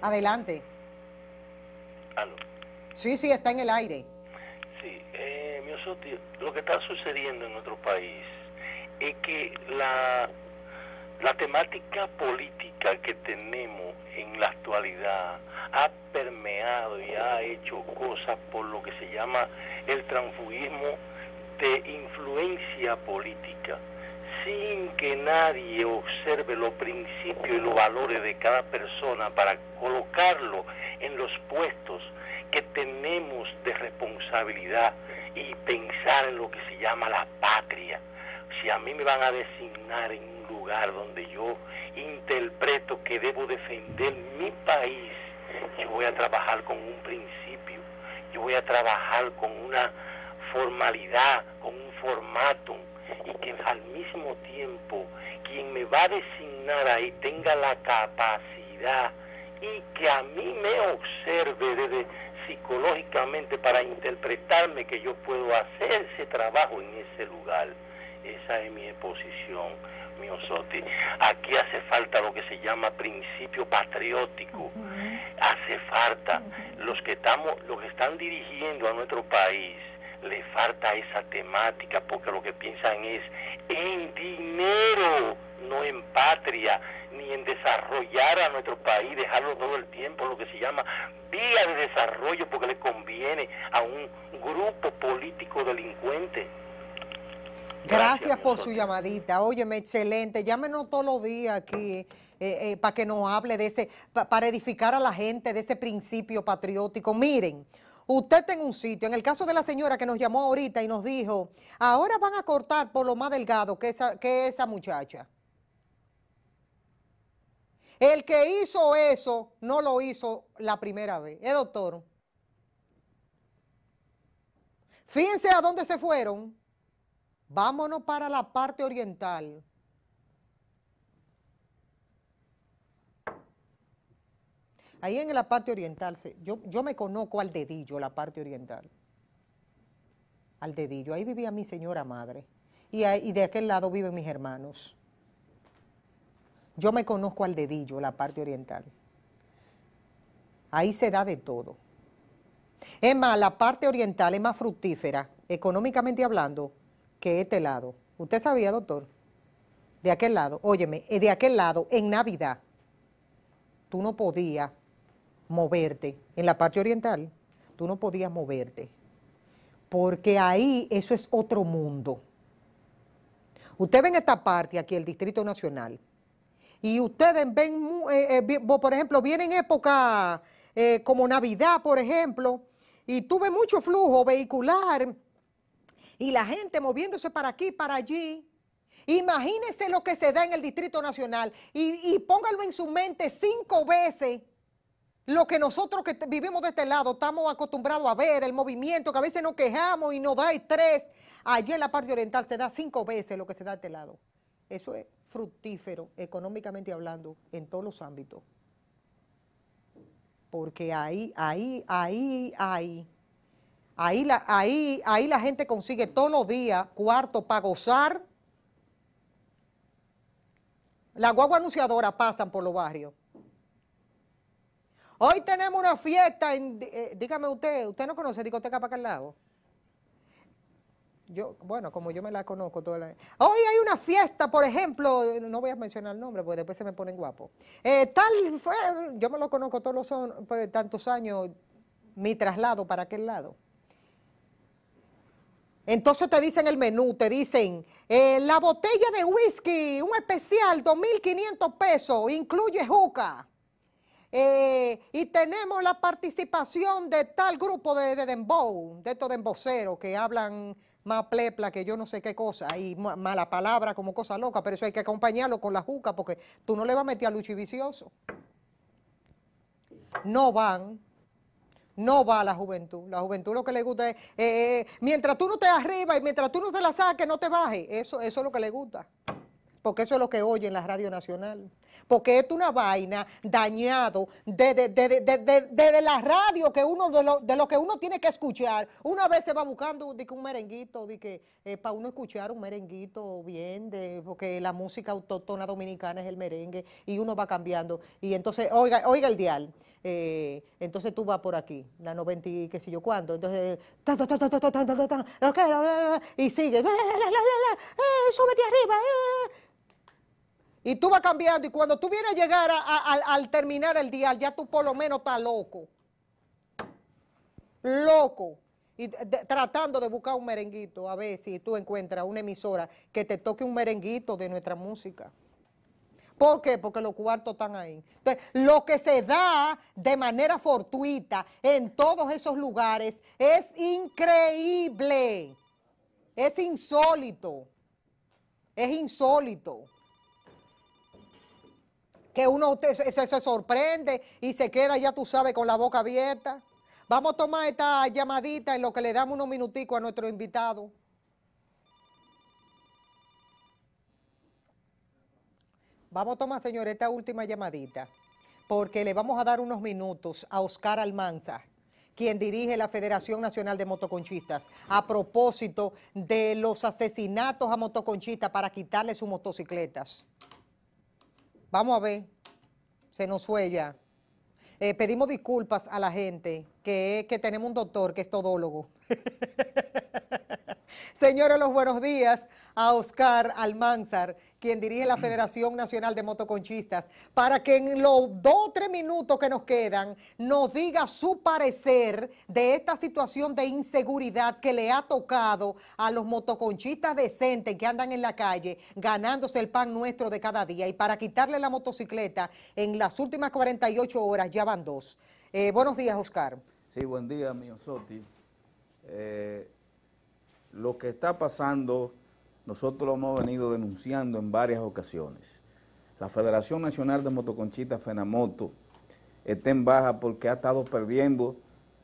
Adelante. Sí, sí, está en el aire. Sí, eh, lo que está sucediendo en nuestro país es que la, la temática política que tenemos en la actualidad ha permeado y ha hecho cosas por lo que se llama el transfugismo de influencia política sin que nadie observe los principios y los valores de cada persona para colocarlo en los puestos que tenemos de responsabilidad y pensar en lo que se llama la patria. Si a mí me van a designar en un lugar donde yo interpreto que debo defender mi país, yo voy a trabajar con un principio, yo voy a trabajar con una formalidad, con un formato, y que al mismo tiempo quien me va a designar ahí tenga la capacidad y que a mí me observe desde psicológicamente para interpretarme que yo puedo hacer ese trabajo en ese lugar. Esa es mi posición, mi Osoti. Aquí hace falta lo que se llama principio patriótico. Hace falta los que estamos, los que están dirigiendo a nuestro país le falta esa temática porque lo que piensan es en dinero, no en patria, ni en desarrollar a nuestro país, dejarlo todo el tiempo, lo que se llama vía de desarrollo porque le conviene a un grupo político delincuente. Gracias, por su llamadita. Óyeme, excelente. Llámenos todos los días aquí. Eh, eh, para que nos hable de ese, para edificar a la gente de ese principio patriótico. Miren, usted está en un sitio. En el caso de la señora que nos llamó ahorita y nos dijo, ahora van a cortar por lo más delgado que esa, esa muchacha. El que hizo eso no lo hizo la primera vez. ¿Eh, doctor? Fíjense a dónde se fueron. Vámonos para la parte oriental. Ahí en la parte oriental, yo, yo me conozco al dedillo, la parte oriental. Al dedillo. Ahí vivía mi señora madre. Y, y de aquel lado viven mis hermanos. Yo me conozco al dedillo, la parte oriental. Ahí se da de todo. Es más, la parte oriental es más fructífera, económicamente hablando, que este lado. ¿Usted sabía, doctor? De aquel lado, óyeme, eh, de aquel lado, en Navidad, tú no podías moverte. En la parte oriental tú no podías moverte, porque ahí eso es otro mundo. Usted ven esta parte aquí, el Distrito Nacional, y ustedes ven, eh, eh, por ejemplo, vienen época eh, como Navidad, por ejemplo, y tuve mucho flujo vehicular y la gente moviéndose para aquí, para allí. Imagínense lo que se da en el Distrito Nacional y, y póngalo en su mente cinco veces lo que nosotros que vivimos de este lado estamos acostumbrados a ver, el movimiento, que a veces nos quejamos y nos da estrés. Allí en la parte oriental se da cinco veces lo que se da de este lado. Eso es fructífero, económicamente hablando, en todos los ámbitos. Porque ahí, ahí, ahí, ahí, ahí la, ahí, ahí la gente consigue todos los días cuarto para gozar. La guagua anunciadora pasan por los barrios Hoy tenemos una fiesta en, eh, dígame usted, usted no conoce discoteca para lado? Yo, bueno, como yo me la conozco toda la... Hoy hay una fiesta, por ejemplo, no voy a mencionar el nombre porque después se me ponen guapos. Eh, tal fue, yo me lo conozco todos los son, pues, tantos años, mi traslado para aquel lado. Entonces te dicen el menú, te dicen eh, la botella de whisky, un especial, 2.500 pesos, incluye juca. Eh, y tenemos la participación de tal grupo de, de dembow, de estos demboceros que hablan más plepla que yo no sé qué cosa y mala palabra como cosa loca, pero eso hay que acompañarlo con la juca porque tú no le vas a meter a Luchi Vicioso. No van, no va la juventud. La juventud lo que le gusta es, eh, eh, mientras tú no te arriba y mientras tú no se la saque no te baje, Eso, eso es lo que le gusta, porque eso es lo que oye en la radio nacional porque es una vaina dañado desde de, la radio que uno de lo, de lo que uno tiene que escuchar. Una vez se va buscando un merenguito, de que para uno escuchar un merenguito bien, porque la música autóctona dominicana es el merengue y uno va cambiando. Y entonces, oiga, oiga el dial. entonces tú vas por aquí, la noventa y qué sé yo cuándo, entonces y sigue, súbete arriba, y tú vas cambiando y cuando tú vienes a llegar al, terminar el día, ya tú por lo menos estás loco. Loco y tratando de buscar un merenguito, a ver si tú encuentras una emisora que te toque un merenguito de nuestra música. ¿Por qué? Porque los cuartos están ahí. Entonces, lo que se da de manera fortuita en todos esos lugares es increíble, es insólito, es insólito que uno se, sorprende y se queda, ya tú sabes, con la boca abierta. Vamos a tomar esta llamadita en lo que le damos unos minuticos a nuestro invitado. Vamos a tomar, señor, esta última llamadita, porque le vamos a dar unos minutos a Oscar Almanza, quien dirige la Federación Nacional de Motoconchistas, a propósito de los asesinatos a motoconchistas para quitarle sus motocicletas. Vamos a ver. Se nos fue ya. Eh, pedimos disculpas a la gente que, que tenemos un doctor que es todólogo. [laughs] Señores, los buenos días a Oscar Almanzar quien dirige la Federación Nacional de Motoconchistas, para que en los dos o tres minutos que nos quedan nos diga su parecer de esta situación de inseguridad que le ha tocado a los motoconchistas decentes que andan en la calle ganándose el pan nuestro de cada día. Y para quitarle la motocicleta, en las últimas 48 horas ya van dos. Eh, buenos días, Oscar. Sí, buen día, Mio Eh, lo que está pasando nosotros lo hemos venido denunciando en varias ocasiones. La Federación Nacional de Motoconchitas Fenamoto está en baja porque ha estado perdiendo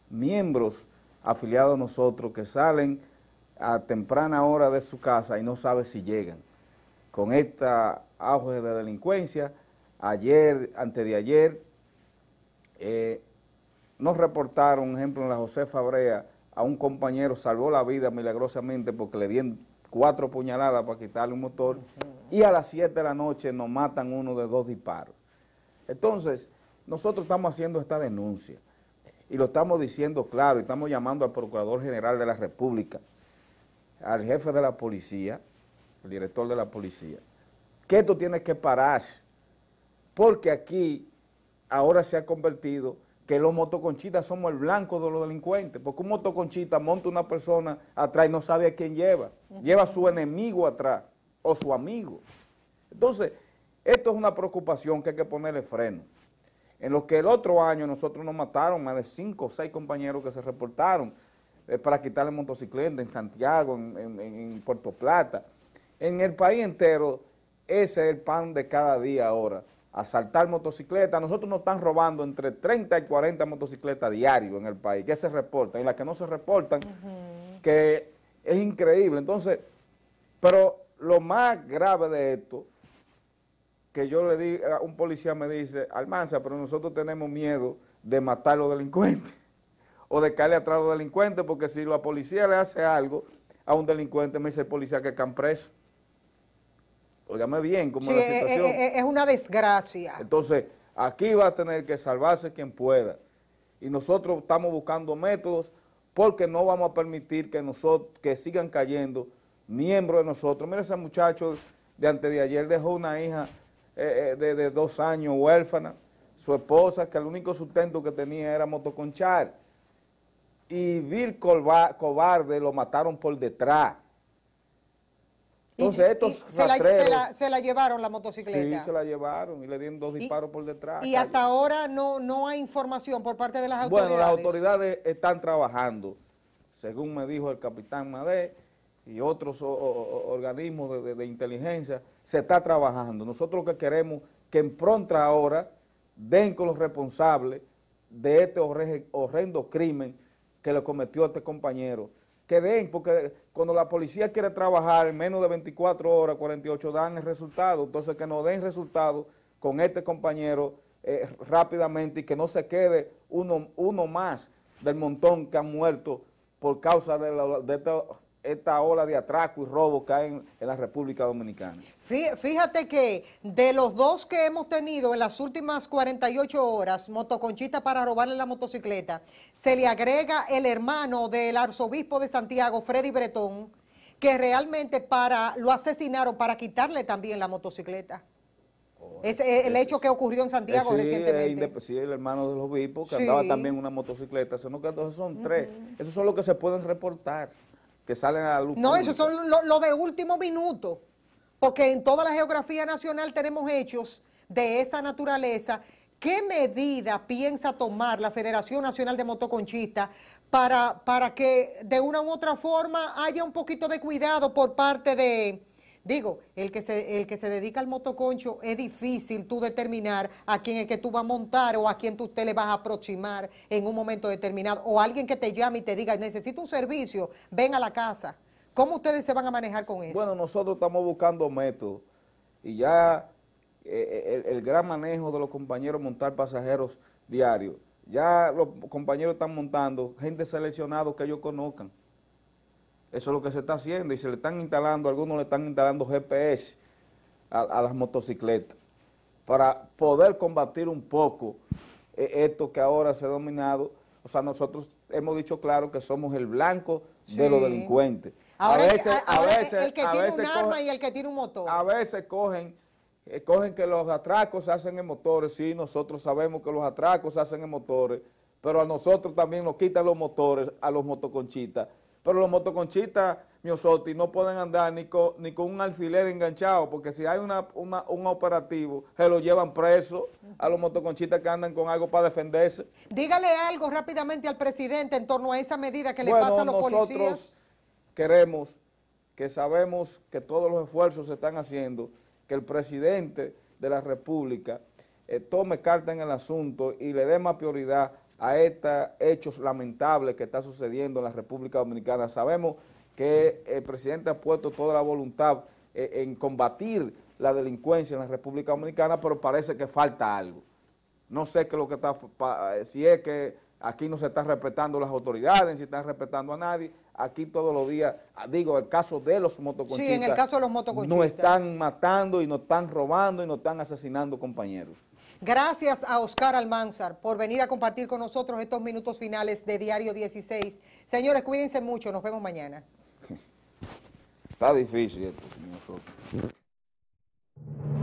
miembros afiliados a nosotros que salen a temprana hora de su casa y no sabe si llegan. Con esta auge de delincuencia, ayer, antes de ayer, eh, nos reportaron, un ejemplo, en la José Fabrea, a un compañero salvó la vida milagrosamente porque le dieron cuatro puñaladas para quitarle un motor y a las 7 de la noche nos matan uno de dos disparos. Entonces, nosotros estamos haciendo esta denuncia y lo estamos diciendo claro, y estamos llamando al Procurador General de la República, al jefe de la policía, el director de la policía, que esto tiene que parar, porque aquí ahora se ha convertido que los motoconchitas somos el blanco de los delincuentes, porque un motoconchita monta una persona atrás y no sabe a quién lleva, lleva a su enemigo atrás o su amigo. Entonces, esto es una preocupación que hay que ponerle freno. En lo que el otro año nosotros nos mataron más de cinco o seis compañeros que se reportaron eh, para quitarle motocicleta en Santiago, en, en Puerto Plata. En el país entero, ese es el pan de cada día ahora asaltar motocicletas. Nosotros nos están robando entre 30 y 40 motocicletas diario en el país, que se reportan, y las que no se reportan, que es increíble. Entonces, pero lo más grave de esto, que yo le di, eh, un policía me dice, Almanza, pero nosotros tenemos miedo de matar a los delincuentes, o de caerle atrás a los delincuentes, porque si la policía le hace algo a un delincuente, me dice el policía que están presos. Óigame bien cómo es la eh, eh, situación. Eh, es, una desgracia. Entonces, aquí va a tener que salvarse quien pueda. Y nosotros estamos buscando métodos porque no vamos a permitir que, que sigan cayendo miembros de nosotros. Mira ese muchacho de antes de ayer dejó una hija de, de, dos años huérfana, su esposa, que el único sustento que tenía era motoconchar. Y Vir Cobarde lo mataron por detrás. Entonces estos se, la, llevaron la motocicleta. Sí, se la llevaron y le dieron dos disparos por detrás. Y hasta ahora no, no hay información por parte de las autoridades. Bueno, las autoridades están trabajando, según me dijo el capitán Madé y otros organismos de, inteligencia, se está trabajando. Nosotros lo que queremos que en pronta hora den con los responsables de este horrendo crimen que le cometió este compañero que den, porque cuando la policía quiere trabajar en menos de 24 horas, 48, dan el resultado. Entonces, que nos den resultado con este compañero eh, rápidamente y que no se quede uno, uno más del montón que han muerto por causa de, la, de esta ola de atraco y robo que en, la República Dominicana. Fíjate que de los dos que hemos tenido en las últimas 48 horas, motoconchita para robarle la motocicleta, se le agrega el hermano del arzobispo de Santiago, Freddy Bretón, que realmente para lo asesinaron para quitarle también la motocicleta. es el hecho que ocurrió en Santiago eh, recientemente. El, sí, el hermano del obispo que andaba también una motocicleta. son tres. eso Esos son los que se pueden reportar que salen a luz. No, eso son los lo de último minuto, porque en toda la geografía nacional tenemos hechos de esa naturaleza. ¿Qué medida piensa tomar la Federación Nacional de Motoconchistas para, para que de una u otra forma haya un poquito de cuidado por parte de, Digo, el que, se, el que se dedica al motoconcho es difícil tú determinar a quién es que tú vas a montar o a quién tú te le vas a aproximar en un momento determinado. O alguien que te llame y te diga, necesito un servicio, ven a la casa. ¿Cómo ustedes se van a manejar con eso? Bueno, nosotros estamos buscando métodos y ya eh, eh, el, el, gran manejo de los compañeros montar pasajeros diarios. Ya los compañeros están montando gente seleccionada que ellos conozcan. Eso es lo que se está haciendo y se le están instalando, algunos le están instalando GPS a, las motocicletas para poder combatir un poco eh, esto que ahora se ha dominado. O sea, nosotros hemos dicho claro que somos el blanco de los delincuentes. a veces, el que tiene un arma y el que tiene un motor. A veces cogen, eh, cogen que los atracos se hacen en motores, sí, nosotros sabemos que los atracos se hacen en motores, pero a nosotros también nos quitan los motores, a los motoconchitas. Pero los motoconchistas, Miosotti, no pueden andar ni con, ni un alfiler enganchado, porque si hay una, un operativo, se lo llevan preso a los motoconchistas que andan con algo para defenderse. Dígale algo rápidamente al presidente en torno a esa medida que le pasa a los nosotros queremos que sabemos que todos los esfuerzos se están haciendo, que el presidente de la República eh, tome carta en el asunto y le dé más prioridad a estos hechos lamentables que está sucediendo en la República Dominicana. Sabemos que el presidente ha puesto toda la voluntad eh, en combatir la delincuencia en la República Dominicana, pero parece que falta algo. No sé qué es lo que está, eh, si es que aquí no se están respetando las autoridades, ni están respetando a nadie, aquí todos los días, ah, digo, el caso de los motoconchistas. Sí, en el caso de los motoconchistas. Nos están matando y nos están robando y nos están asesinando compañeros. Gracias a Oscar Almanzar por venir a compartir con nosotros estos minutos finales de Diario 16. Señores, cuídense mucho, nos vemos mañana. Está difícil esto, señor